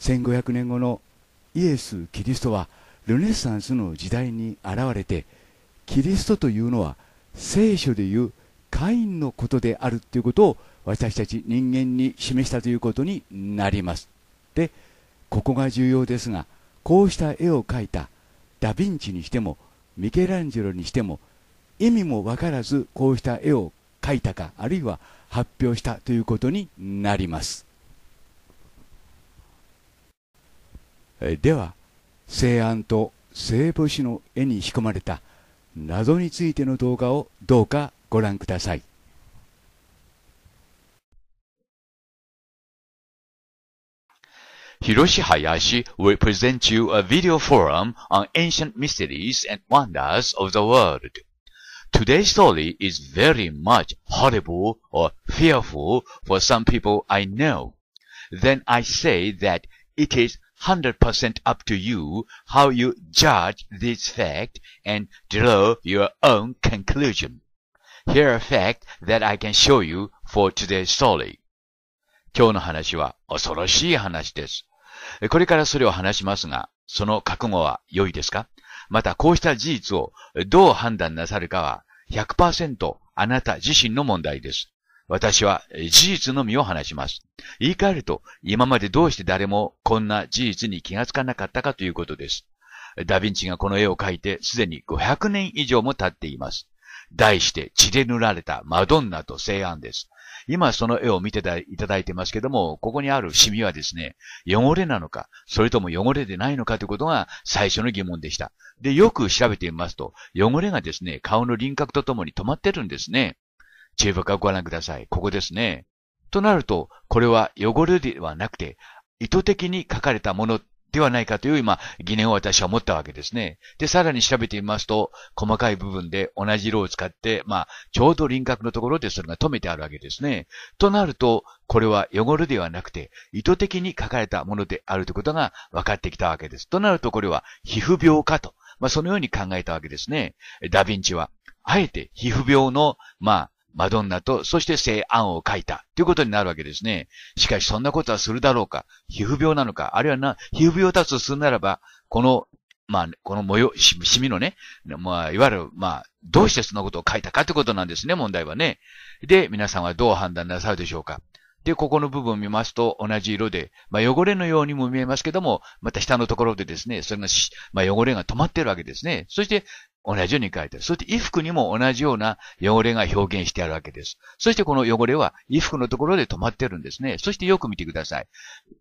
1500年後のイエス・キリストは「ルネサンスの時代に現れてキリストというのは聖書でいうカインのことであるということを私たち人間に示したということになりますでここが重要ですがこうした絵を描いたダ・ヴィンチにしてもミケランジェロにしても意味も分からずこうした絵を描いたかあるいは発表したということになりますでは西安と西部市の絵に引き込まれた謎についての動画をどうかご覧ください。Hiroshi Hayashi will present you a video forum on ancient mysteries and wonders of the world. Today's story is very much horrible or fearful for some people I know. Then I say that it is 100% up to you how you judge this fact and draw your own conclusion. Here are f a c t that I can show you for today's story. 今日の話は恐ろしい話です。これからそれを話しますが、その覚悟は良いですかまたこうした事実をどう判断なさるかは100%あなた自身の問題です。私は事実のみを話します。言い換えると、今までどうして誰もこんな事実に気がつかなかったかということです。ダヴィンチがこの絵を描いてすでに500年以上も経っています。題して血で塗られたマドンナと聖安です。今その絵を見ていただいてますけども、ここにあるシミはですね、汚れなのか、それとも汚れでないのかということが最初の疑問でした。で、よく調べてみますと、汚れがですね、顔の輪郭とともに止まってるんですね。注目をご覧ください。ここですね。となると、これは汚れではなくて、意図的に書かれたものではないかという今、疑念を私は持ったわけですね。で、さらに調べてみますと、細かい部分で同じ色を使って、まあ、ちょうど輪郭のところでそれが止めてあるわけですね。となると、これは汚れではなくて、意図的に書かれたものであるということが分かってきたわけです。となると、これは皮膚病かと。まあ、そのように考えたわけですね。ダヴィンチは、あえて皮膚病の、まあ、マドンナと、そして聖アンを書いた、ということになるわけですね。しかし、そんなことはするだろうか皮膚病なのかあるいはな、皮膚病だとするならば、この、まあ、この模様、し、しみのね、まあ、いわゆる、まあ、どうしてそんなことを書いたかということなんですね、問題はね。で、皆さんはどう判断なさるでしょうかで、ここの部分を見ますと同じ色で、まあ、汚れのようにも見えますけども、また下のところでですね、それが、まあ、汚れが止まってるわけですね。そして、同じように書いてある。そして、衣服にも同じような汚れが表現してあるわけです。そして、この汚れは衣服のところで止まってるんですね。そして、よく見てください。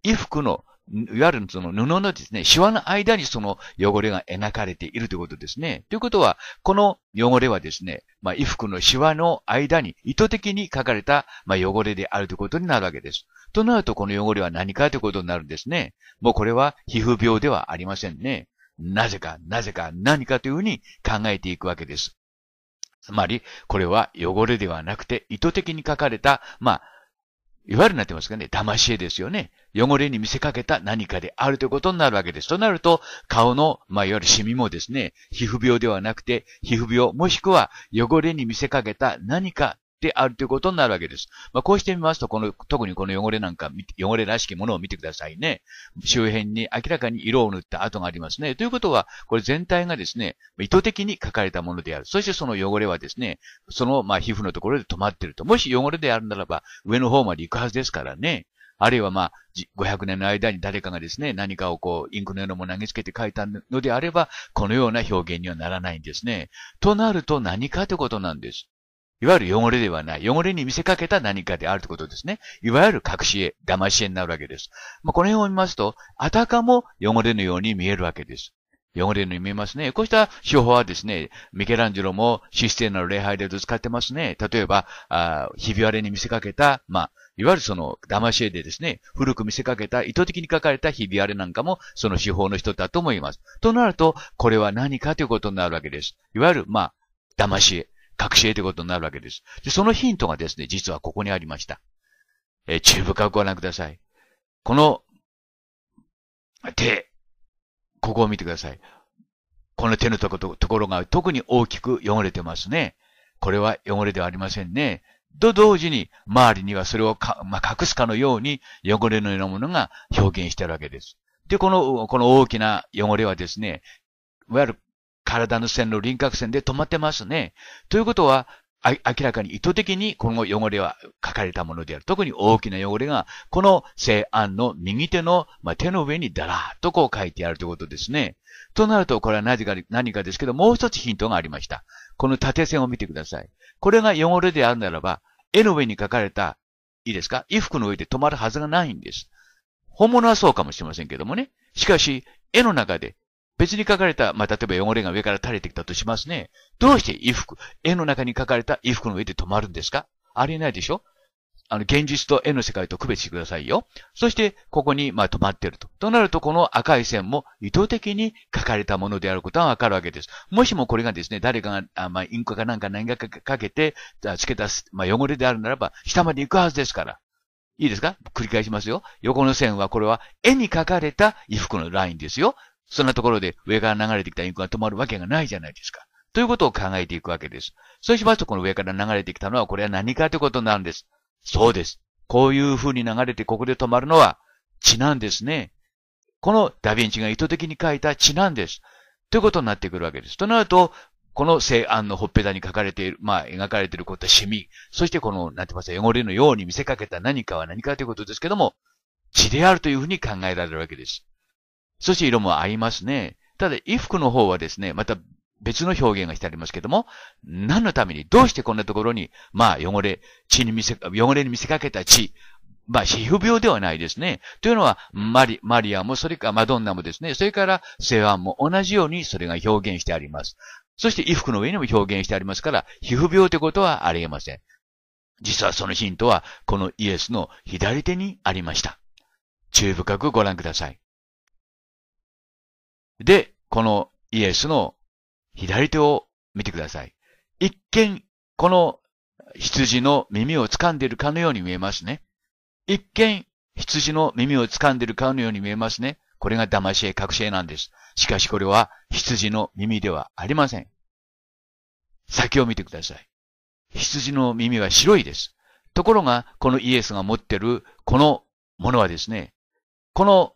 衣服のいわゆるその布のですね、シワの間にその汚れが描かれているということですね。ということは、この汚れはですね、まあ、衣服のシワの間に意図的に描かれた、まあ、汚れであるということになるわけです。となると、この汚れは何かということになるんですね。もうこれは皮膚病ではありませんね。なぜか、なぜか、何かというふうに考えていくわけです。つまり、これは汚れではなくて、意図的に書かれた、まあ、いわゆるなってますかね、騙し絵ですよね。汚れに見せかけた何かであるということになるわけです。となると、顔の、まあ、いわゆるシミもですね、皮膚病ではなくて、皮膚病、もしくは汚れに見せかけた何かであるということになるわけです。まあ、こうしてみますと、この、特にこの汚れなんか、汚れらしきものを見てくださいね。周辺に明らかに色を塗った跡がありますね。ということは、これ全体がですね、意図的に書かれたものである。そしてその汚れはですね、その、まあ、皮膚のところで止まっていると。もし汚れであるならば、上の方まで行くはずですからね。あるいはまあ、500年の間に誰かがですね、何かをこう、インクのようなものを投げつけて書いたのであれば、このような表現にはならないんですね。となると何かということなんです。いわゆる汚れではない。汚れに見せかけた何かであるということですね。いわゆる隠し絵、騙し絵になるわけです。まあ、この辺を見ますと、あたかも汚れのように見えるわけです。汚れのように見えますね。こうした手法はですね、ミケランジェロもシステムの礼拝で使ってますね。例えば、あひび割れに見せかけた、まあ、いわゆるその騙し絵でですね、古く見せかけた、意図的に書かれたひび割れなんかも、その手法の人だと思います。となると、これは何かということになるわけです。いわゆる、まあ、騙し絵。学習ということになるわけです。で、そのヒントがですね、実はここにありました。えー、チューご覧ください。この手、ここを見てください。この手のところが特に大きく汚れてますね。これは汚れではありませんね。と同時に、周りにはそれをまあ、隠すかのように汚れのようなものが表現してあるわけです。で、この、この大きな汚れはですね、いわゆる体の線の輪郭線で止まってますね。ということは、明らかに意図的にこの汚れは書かれたものである。特に大きな汚れが、この西安の右手の、まあ、手の上にだらーっとこう書いてあるということですね。となると、これは何か何かですけど、もう一つヒントがありました。この縦線を見てください。これが汚れであるならば、絵の上に書かれた、いいですか衣服の上で止まるはずがないんです。本物はそうかもしれませんけどもね。しかし、絵の中で別に書かれた、まあ、例えば汚れが上から垂れてきたとしますね。どうして衣服、絵の中に書かれた衣服の上で止まるんですかありえないでしょあの、現実と絵の世界と区別してくださいよ。そして、ここに、ま止まってると。となると、この赤い線も意図的に書かれたものであることがわかるわけです。もしもこれがですね、誰かが、まあ、インクかなんか何かかけて、付け出す、まあ、汚れであるならば、下まで行くはずですから。いいですか繰り返しますよ。横の線は、これは絵に描かれた衣服のラインですよ。そんなところで上から流れてきたインクが止まるわけがないじゃないですか。ということを考えていくわけです。そうしますと、この上から流れてきたのは、これは何かということなんです。そうです。こういう風に流れてここで止まるのは血なんですね。このダヴィンチが意図的に書いた血なんです。ということになってくるわけです。となると、この西安のほっぺたに書かれている、まあ、描かれていることはシミ。そしてこの、なんて言いますか、汚れのように見せかけた何かは何かということですけども、血であるというふうに考えられるわけです。そして色も合いますね。ただ、衣服の方はですね、また別の表現がしてありますけども、何のために、どうしてこんなところに、まあ、汚れ、血に見せ、汚れに見せかけた血、まあ、皮膚病ではないですね。というのは、マリ、マリアも、それからマドンナもですね、それからセワンも同じようにそれが表現してあります。そして衣服の上にも表現してありますから、皮膚病ってことはありえません。実はそのヒントは、このイエスの左手にありました。注意深くご覧ください。で、このイエスの左手を見てください。一見、この羊の耳を掴んでいるかのように見えますね。一見、羊の耳を掴んでいるかのように見えますね。これが騙し絵、隠し絵なんです。しかしこれは羊の耳ではありません。先を見てください。羊の耳は白いです。ところが、このイエスが持っている、このものはですね、この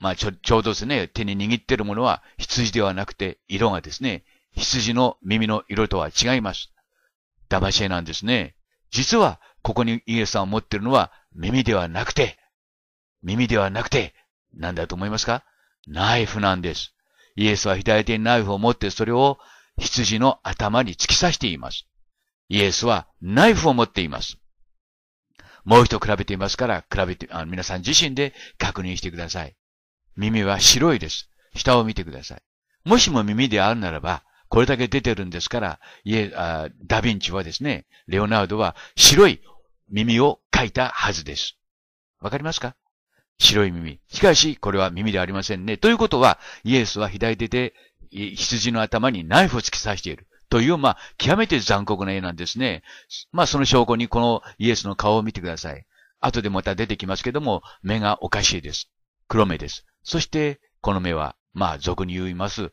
まあ、ちょ、ちょうどですね、手に握っているものは羊ではなくて、色がですね、羊の耳の色とは違います。騙し絵なんですね。実は、ここにイエスさんを持っているのは耳ではなくて、耳ではなくて、なんだと思いますかナイフなんです。イエスは左手にナイフを持ってそれを羊の頭に突き刺しています。イエスはナイフを持っています。もう一度比べていますから、比べて、あ皆さん自身で確認してください。耳は白いです。下を見てください。もしも耳であるならば、これだけ出てるんですから、いえ、あダヴィンチはですね、レオナルドは白い耳を描いたはずです。わかりますか白い耳。しかし、これは耳ではありませんね。ということは、イエスは左手で羊の頭にナイフを突き刺している。という、まあ、極めて残酷な絵なんですね。まあ、その証拠にこのイエスの顔を見てください。後でまた出てきますけども、目がおかしいです。黒目です。そして、この目は、まあ、俗に言います。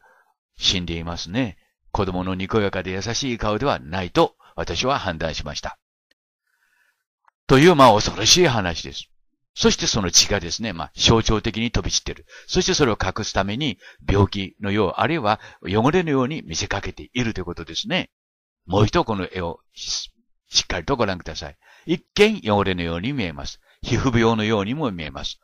死んでいますね。子供のにこやかで優しい顔ではないと、私は判断しました。という、まあ、恐ろしい話です。そしてその血がですね、まあ、象徴的に飛び散っている。そしてそれを隠すために、病気のよう、あるいは汚れのように見せかけているということですね。もう一度この絵をしっかりとご覧ください。一見汚れのように見えます。皮膚病のようにも見えます。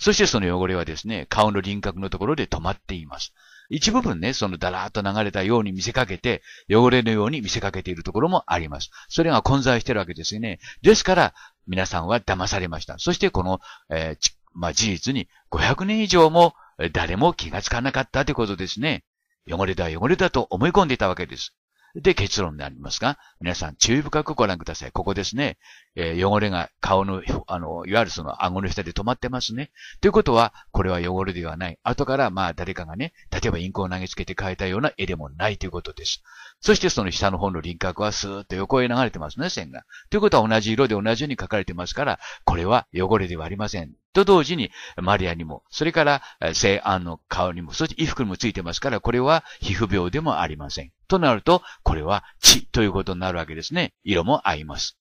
そしてその汚れはですね、顔の輪郭のところで止まっています。一部分ね、そのだらーっと流れたように見せかけて、汚れのように見せかけているところもあります。それが混在しているわけですよね。ですから、皆さんは騙されました。そしてこの、えー、まあ、事実に500年以上も誰も気がつかなかったということですね。汚れだ汚れだと思い込んでいたわけです。で、結論になりますが、皆さん注意深くご覧ください。ここですね。えー、汚れが顔の、あの、いわゆるその顎の下で止まってますね。ということは、これは汚れではない。後からまあ誰かがね、例えばインクを投げつけて変えたような絵でもないということです。そしてその下の方の輪郭はスーッと横へ流れてますね、線が。ということは同じ色で同じように書かれてますから、これは汚れではありません。と同時に、マリアにも、それから、西安の顔にも、そして衣服にもついてますから、これは皮膚病でもありません。となると、これは血ということになるわけですね。色も合います。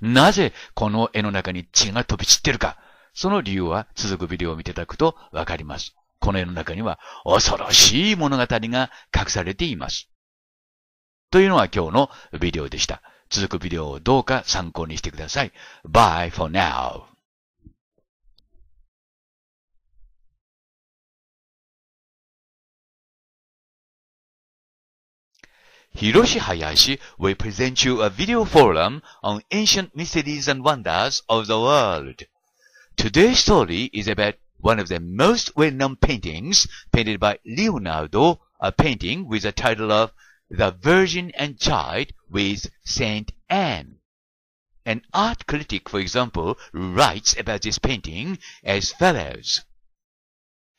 なぜこの絵の中に血が飛び散ってるか。その理由は続くビデオを見ていただくとわかります。この絵の中には恐ろしい物語が隠されています。というのは今日のビデオでした。続くビデオをどうか参考にしてください。Bye for now. Hiroshi Hayashi will present you a video forum on ancient mysteries and wonders of the world. Today's story is about one of the most well-known paintings painted by Leonardo, a painting with the title of The Virgin and Child with Saint Anne. An art critic, for example, writes about this painting as follows.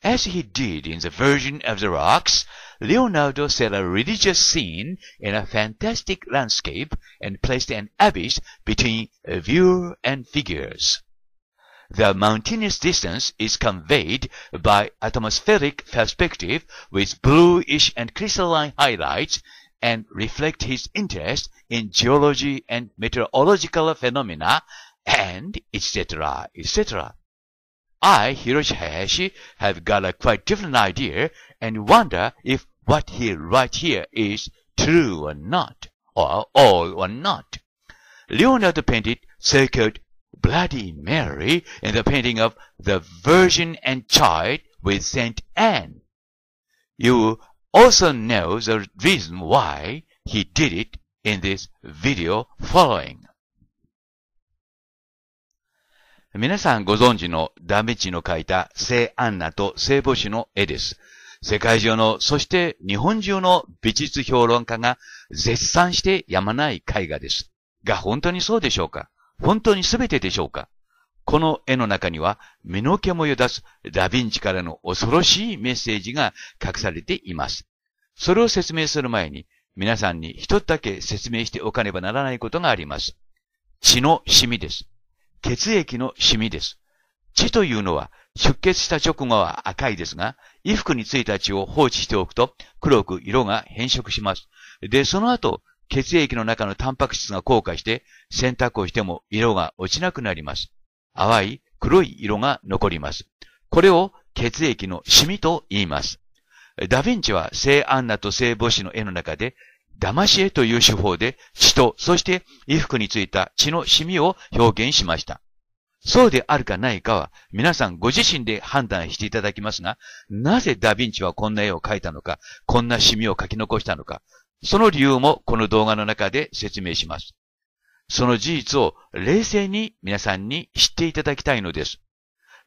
As he did in The Virgin of the Rocks, Leonardo set a religious scene in a fantastic landscape and placed an abyss between uh, viewer and figures. The mountainous distance is conveyed by atmospheric perspective with bluish and crystalline highlights and reflect his interest in geology and meteorological phenomena and etc. etc. I, Hiroshi Hayashi, have got a quite different idea and wonder if what he writes here is true or not, or all or not. Leonardo painted circled Bloody Mary in the painting of the Virgin and Child with Saint Anne. You also know the reason why he did it in this video following. 皆さんご存知のダメンチの書いた聖アンナと聖母子の絵です。世界中の、そして日本中の美術評論家が絶賛してやまない絵画です。が本当にそうでしょうか本当に全てでしょうかこの絵の中には身の毛もよだすダヴィンチからの恐ろしいメッセージが隠されています。それを説明する前に皆さんに一つだけ説明しておかねばならないことがあります。血の染みです。血液のシミです。血というのは出血した直後は赤いですが、衣服についた血を放置しておくと黒く色が変色します。で、その後、血液の中のタンパク質が硬化して洗濯をしても色が落ちなくなります。淡い黒い色が残ります。これを血液のシミと言います。ダヴィンチは聖アンナと聖母子の絵の中で騙し絵という手法で、血と、そして衣服についた血の染みを表現しました。そうであるかないかは、皆さんご自身で判断していただきますが、なぜダヴィンチはこんな絵を描いたのか、こんなシミを描き残したのか、その理由もこの動画の中で説明します。その事実を冷静に皆さんに知っていただきたいのです。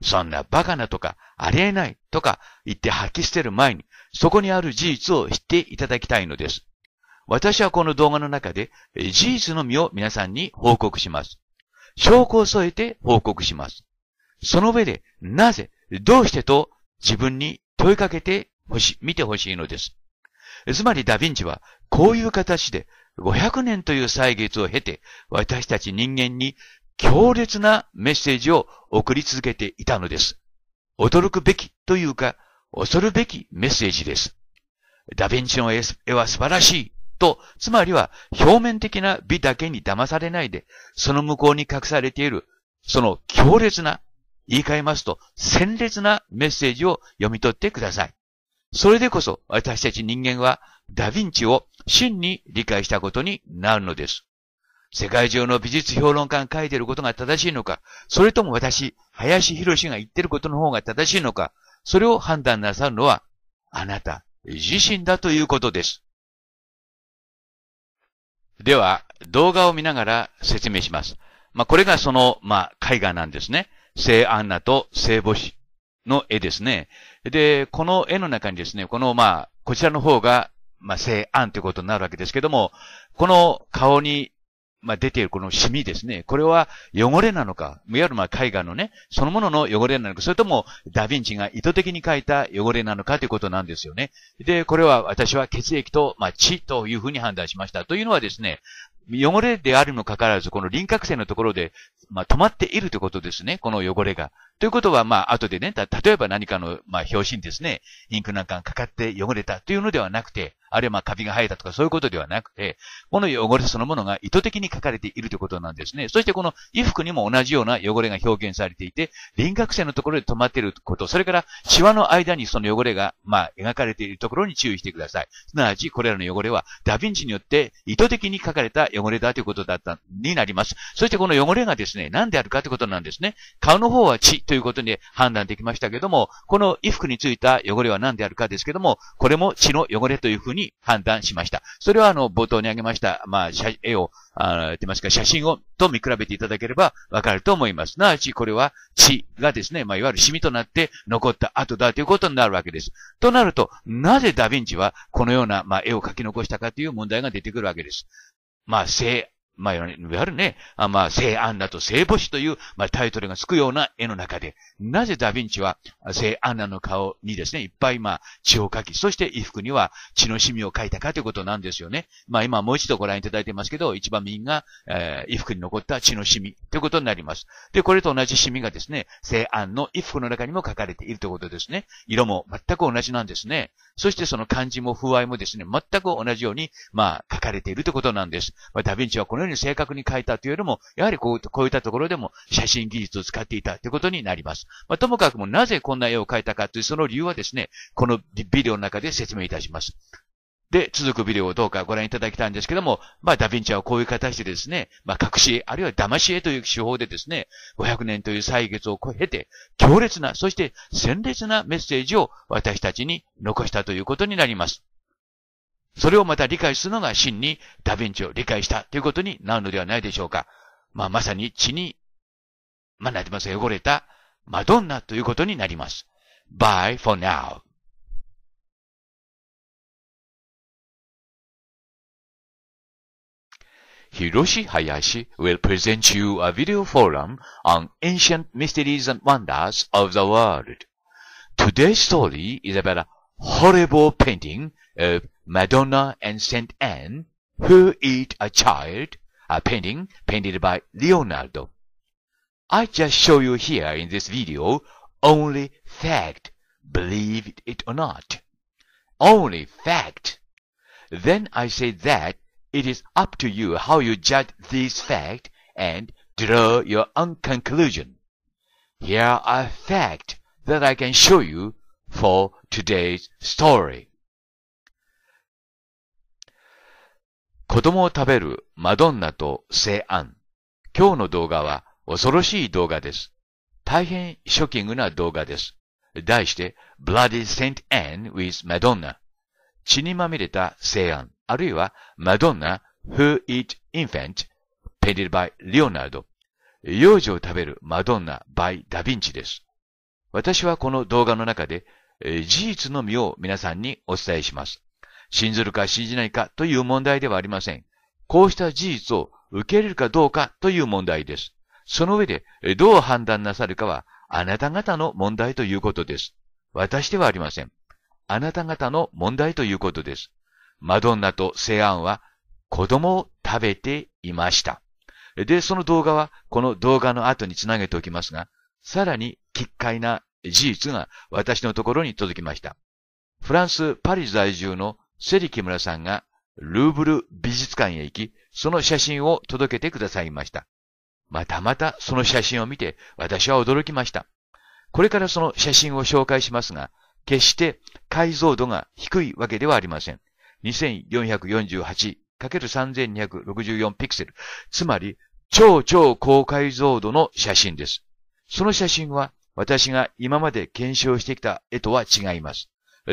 そんなバカなとか、ありえないとか言って吐き捨てる前に、そこにある事実を知っていただきたいのです。私はこの動画の中で事実のみを皆さんに報告します。証拠を添えて報告します。その上で、なぜ、どうしてと自分に問いかけてほし、見てほしいのです。つまりダヴィンチは、こういう形で500年という歳月を経て、私たち人間に強烈なメッセージを送り続けていたのです。驚くべきというか、恐るべきメッセージです。ダヴィンチの絵は素晴らしい。と、つまりは表面的な美だけに騙されないで、その向こうに隠されている、その強烈な、言い換えますと、鮮烈なメッセージを読み取ってください。それでこそ私たち人間はダヴィンチを真に理解したことになるのです。世界中の美術評論家が書いていることが正しいのか、それとも私、林博士が言ってることの方が正しいのか、それを判断なさるのは、あなた自身だということです。では、動画を見ながら説明します。まあ、これがその、まあ、絵画なんですね。聖アンナと聖母子の絵ですね。で、この絵の中にですね、この、まあ、こちらの方が、まあ、聖アンということになるわけですけども、この顔にまあ、出ているこのシミですね。これは汚れなのか、いわゆるまあ絵画のね、そのものの汚れなのか、それともダヴィンチが意図的に描いた汚れなのかということなんですよね。で、これは私は血液と、まあ、血というふうに判断しました。というのはですね、汚れであるにもかかわらず、この輪郭線のところで、まあ、止まっているということですね。この汚れが。ということは、まあ、後でね、例えば何かの、まあ、表紙にですね、インクなんかがかかって汚れたというのではなくて、あるいはまあカビが生えたとかそういうことではなくて、この汚れそのものが意図的に書かれているということなんですね。そしてこの衣服にも同じような汚れが表現されていて、輪郭線のところで止まっていること、それからシワの間にその汚れが、まあ、描かれているところに注意してください。すなわち、これらの汚れはダヴィンチによって意図的に書かれた汚れだということだった、になります。そしてこの汚れがですね、何であるかということなんですね。顔の方は血ということで判断できましたけども、この衣服についた汚れは何であるかですけども、これも血の汚れというふうにに判断しました。それはあの、冒頭に挙げました、まあ、絵を、あ言ってますか、写真を、と見比べていただければわかると思います。すなわち、これは血がですね、まあ、いわゆるシミとなって残った後だということになるわけです。となると、なぜダヴィンチはこのような、まあ、絵を描き残したかという問題が出てくるわけです。まあ、性まあ、いわゆるね、あまあ、聖アンナと聖母子という、まあ、タイトルがつくような絵の中で、なぜダヴィンチは、聖アンナの顔にですね、いっぱい、まあ、血をかき、そして衣服には血のシみをかいたかということなんですよね。まあ、今もう一度ご覧いただいてますけど、一番右が、えー、衣服に残った血のシみということになります。で、これと同じシみがですね、聖アンの衣服の中にも書かれているということですね。色も全く同じなんですね。そしてその漢字も風合いもですね、全く同じように、まあ、書かれているということなんです。まあ、ダヴィンチはこのように正確に書いたというよりも、やはりこうこういったところでも写真技術を使っていたということになります。まあ、ともかくもなぜこんな絵を描いたかというその理由はですね、このビデオの中で説明いたします。で、続くビデオをどうかご覧いただきたいんですけども、まあ、ダヴィンチはこういう形でですね、まあ、隠し、あるいは騙し絵という手法でですね、500年という歳月を経て、強烈な、そして鮮烈なメッセージを私たちに残したということになります。それをまた理解するのが真にダヴィンチを理解したということになるのではないでしょうか。まあ、まさに血に、まあ、なりますが汚れたマドンナということになります。Bye for now. Hiroshi Hayashi will present you a video forum on ancient mysteries and wonders of the world. Today's story is about a horrible painting of Madonna and Saint Anne, Who Eat a Child, a painting painted by Leonardo. I just show you here in this video only fact, believe it or not. Only fact. Then I say that it is up to you how you judge this fact and draw your own conclusion. Here are facts that I can show you for today's story. 子供を食べるマドンナと聖安。今日の動画は恐ろしい動画です。大変ショッキングな動画です。題して、Bloody Saint Anne with Madonna。血にまみれた聖安。あるいは、マドンナ Who Eat Infant Painted by Leonardo。幼児を食べるマドンナ by ダヴィンチです。私はこの動画の中で、事実のみを皆さんにお伝えします。信ずるか信じないかという問題ではありません。こうした事実を受け入れるかどうかという問題です。その上で、どう判断なさるかは、あなた方の問題ということです。私ではありません。あなた方の問題ということです。マドンナとセアンは子供を食べていました。で、その動画はこの動画の後につなげておきますが、さらに奇怪な事実が私のところに届きました。フランス・パリ在住のセリ木村さんがルーブル美術館へ行き、その写真を届けてくださいました。またまたその写真を見て私は驚きました。これからその写真を紹介しますが、決して解像度が低いわけではありません。2448×3264 ピクセル。つまり、超超高解像度の写真です。その写真は私が今まで検証してきた絵とは違います。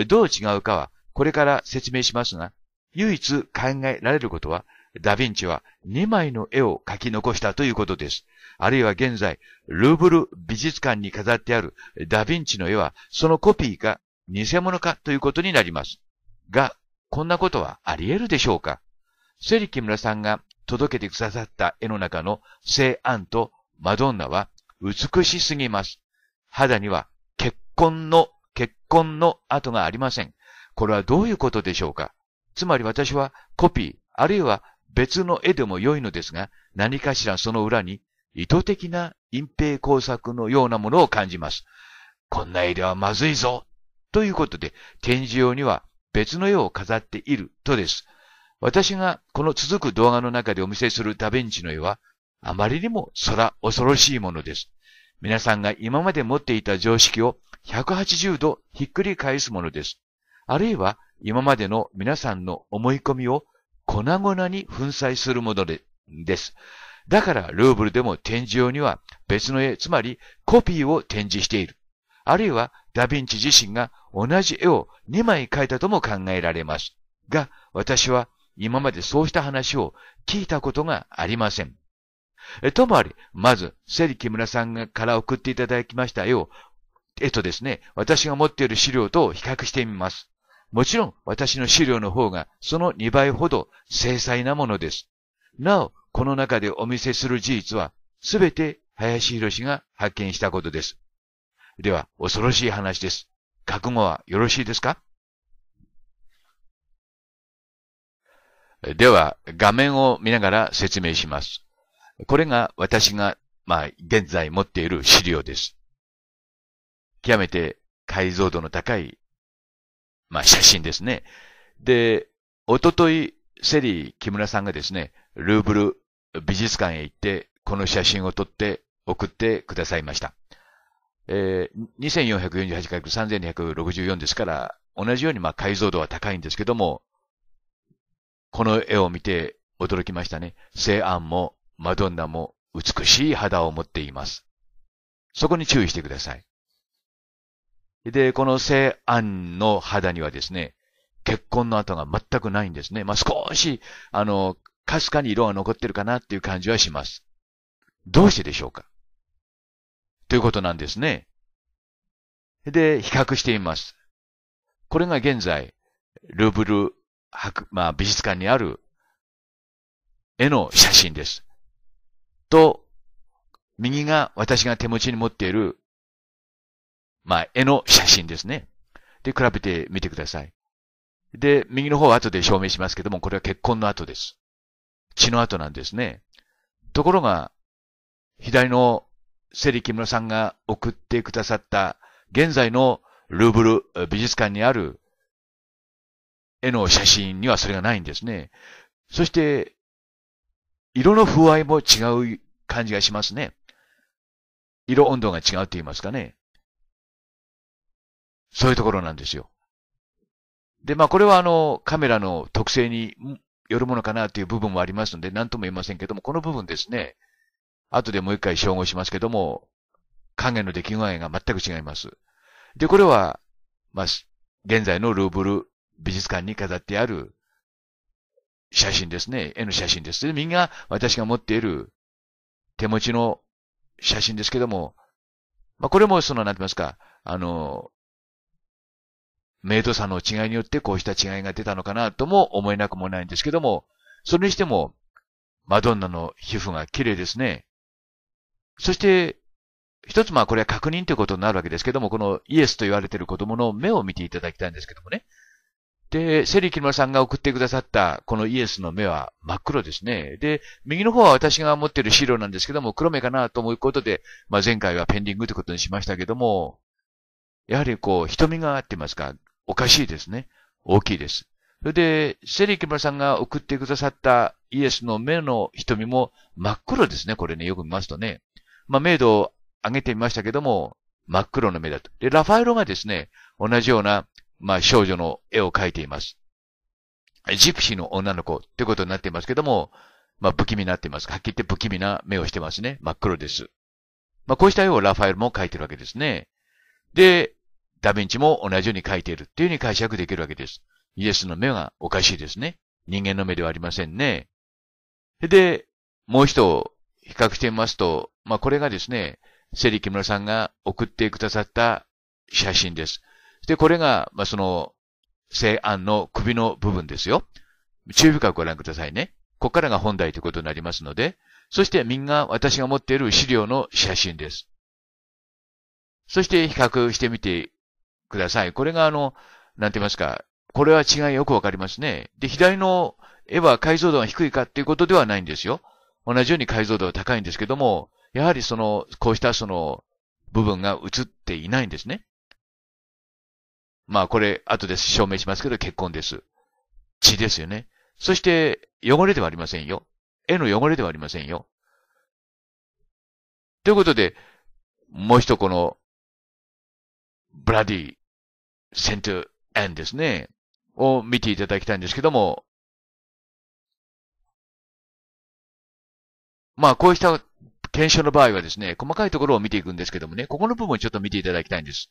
どう違うかはこれから説明しますが、唯一考えられることは、ダヴィンチは2枚の絵を描き残したということです。あるいは現在、ルーブル美術館に飾ってあるダヴィンチの絵は、そのコピーか偽物かということになります。が、こんなことはあり得るでしょうかセリキムラさんが届けてくださった絵の中の聖アンとマドンナは美しすぎます。肌には結婚の、結婚の跡がありません。これはどういうことでしょうかつまり私はコピー、あるいは別の絵でも良いのですが、何かしらその裏に意図的な隠蔽工作のようなものを感じます。こんな絵ではまずいぞということで、展示用には別の絵を飾っているとです。私がこの続く動画の中でお見せするダベンチの絵は、あまりにも空恐ろしいものです。皆さんが今まで持っていた常識を180度ひっくり返すものです。あるいは今までの皆さんの思い込みを粉々に粉砕するものでです。だからルーブルでも展示用には別の絵、つまりコピーを展示している。あるいはダヴィンチ自身が同じ絵を2枚描いたとも考えられます。が、私は今までそうした話を聞いたことがありません。ともあり、まず、セリ木村さんから送っていただきました絵を、絵とですね、私が持っている資料と比較してみます。もちろん私の資料の方がその2倍ほど精細なものです。なお、この中でお見せする事実は、すべて林博士が発見したことです。では、恐ろしい話です。覚悟はよろしいですかでは、画面を見ながら説明します。これが私が、まあ、現在持っている資料です。極めて解像度の高いまあ、写真ですね。で、おととい、セリー木村さんがですね、ルーブル美術館へ行って、この写真を撮って送ってくださいました。えー、2448 × 3264ですから、同じようにまあ解像度は高いんですけども、この絵を見て驚きましたね。聖アンもマドンナも美しい肌を持っています。そこに注意してください。で、この西安の肌にはですね、結婚の跡が全くないんですね。まあ、少し、あの、かすかに色が残ってるかなっていう感じはします。どうしてでしょうかということなんですね。で、比較してみます。これが現在、ルーブル博、まあ、美術館にある絵の写真です。と、右が私が手持ちに持っているまあ、絵の写真ですね。で、比べてみてください。で、右の方は後で証明しますけども、これは結婚の後です。血の後なんですね。ところが、左のセリキムラさんが送ってくださった現在のルーブル美術館にある絵の写真にはそれがないんですね。そして、色の風合いも違う感じがしますね。色温度が違うと言いますかね。そういうところなんですよ。で、まあこれはあの、カメラの特性によるものかなという部分もありますので、何とも言いませんけども、この部分ですね、後でもう一回照合しますけども、影の出来具合が全く違います。で、これは、まあ、現在のルーブル美術館に飾ってある写真ですね。絵の写真です。で、みんな私が持っている手持ちの写真ですけども、まあ、これもその、なんて言いますか、あの、メイド差の違いによってこうした違いが出たのかなとも思えなくもないんですけども、それにしても、マドンナの皮膚が綺麗ですね。そして、一つまあこれは確認ということになるわけですけども、このイエスと言われている子供の目を見ていただきたいんですけどもね。で、セリキルマさんが送ってくださったこのイエスの目は真っ黒ですね。で、右の方は私が持っている資料なんですけども、黒目かなと思うことで、まあ前回はペンディングということにしましたけども、やはりこう、瞳が合ってますか、おかしいですね。大きいです。それで、セリキマさんが送ってくださったイエスの目の瞳も真っ黒ですね。これね、よく見ますとね。まあ、明度を上げてみましたけども、真っ黒の目だと。で、ラファエロがですね、同じような、まあ、少女の絵を描いています。ジプシーの女の子ってことになっていますけども、まあ、不気味になっています。はっきり言って不気味な目をしてますね。真っ黒です。まあ、こうした絵をラファエルも描いてるわけですね。で、ダヴィンチも同じように書いているっていうふうに解釈できるわけです。イエスの目がおかしいですね。人間の目ではありませんね。で、もう一度比較してみますと、まあ、これがですね、セリキムラさんが送ってくださった写真です。で、これが、まあ、その、西安の首の部分ですよ。注意深くご覧くださいね。ここからが本題ということになりますので、そしてみんな私が持っている資料の写真です。そして比較してみてください。これがあの、なんて言いますか、これは違いよくわかりますね。で、左の絵は解像度が低いかっていうことではないんですよ。同じように解像度は高いんですけども、やはりその、こうしたその、部分が映っていないんですね。まあこれ、後で証明しますけど、結婚です。血ですよね。そして、汚れではありませんよ。絵の汚れではありませんよ。ということで、もう一この、ブラディセントエンですね。を見ていただきたいんですけども、まあ、こうした検証の場合はですね、細かいところを見ていくんですけどもね、ここの部分をちょっと見ていただきたいんです。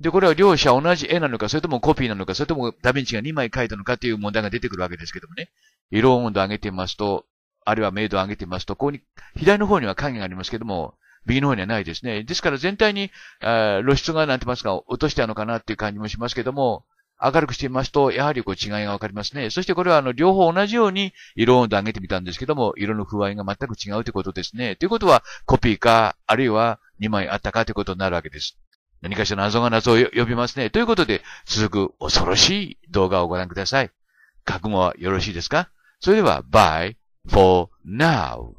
で、これは両者同じ絵なのか、それともコピーなのか、それともダヴィンチが2枚描いたのかっていう問題が出てくるわけですけどもね。色温度を上げてみますと、あるいは明度を上げてみますと、ここに、左の方には影がありますけども、B の方にはないですね。ですから全体に、え露出がなんてますか、落としたのかなっていう感じもしますけども、明るくしてみますと、やはりこう違いがわかりますね。そしてこれはあの、両方同じように色温度上げてみたんですけども、色の風合いが全く違うということですね。ということは、コピーか、あるいは2枚あったかということになるわけです。何かしら謎が謎を呼びますね。ということで、続く恐ろしい動画をご覧ください。覚悟はよろしいですかそれでは、bye for now.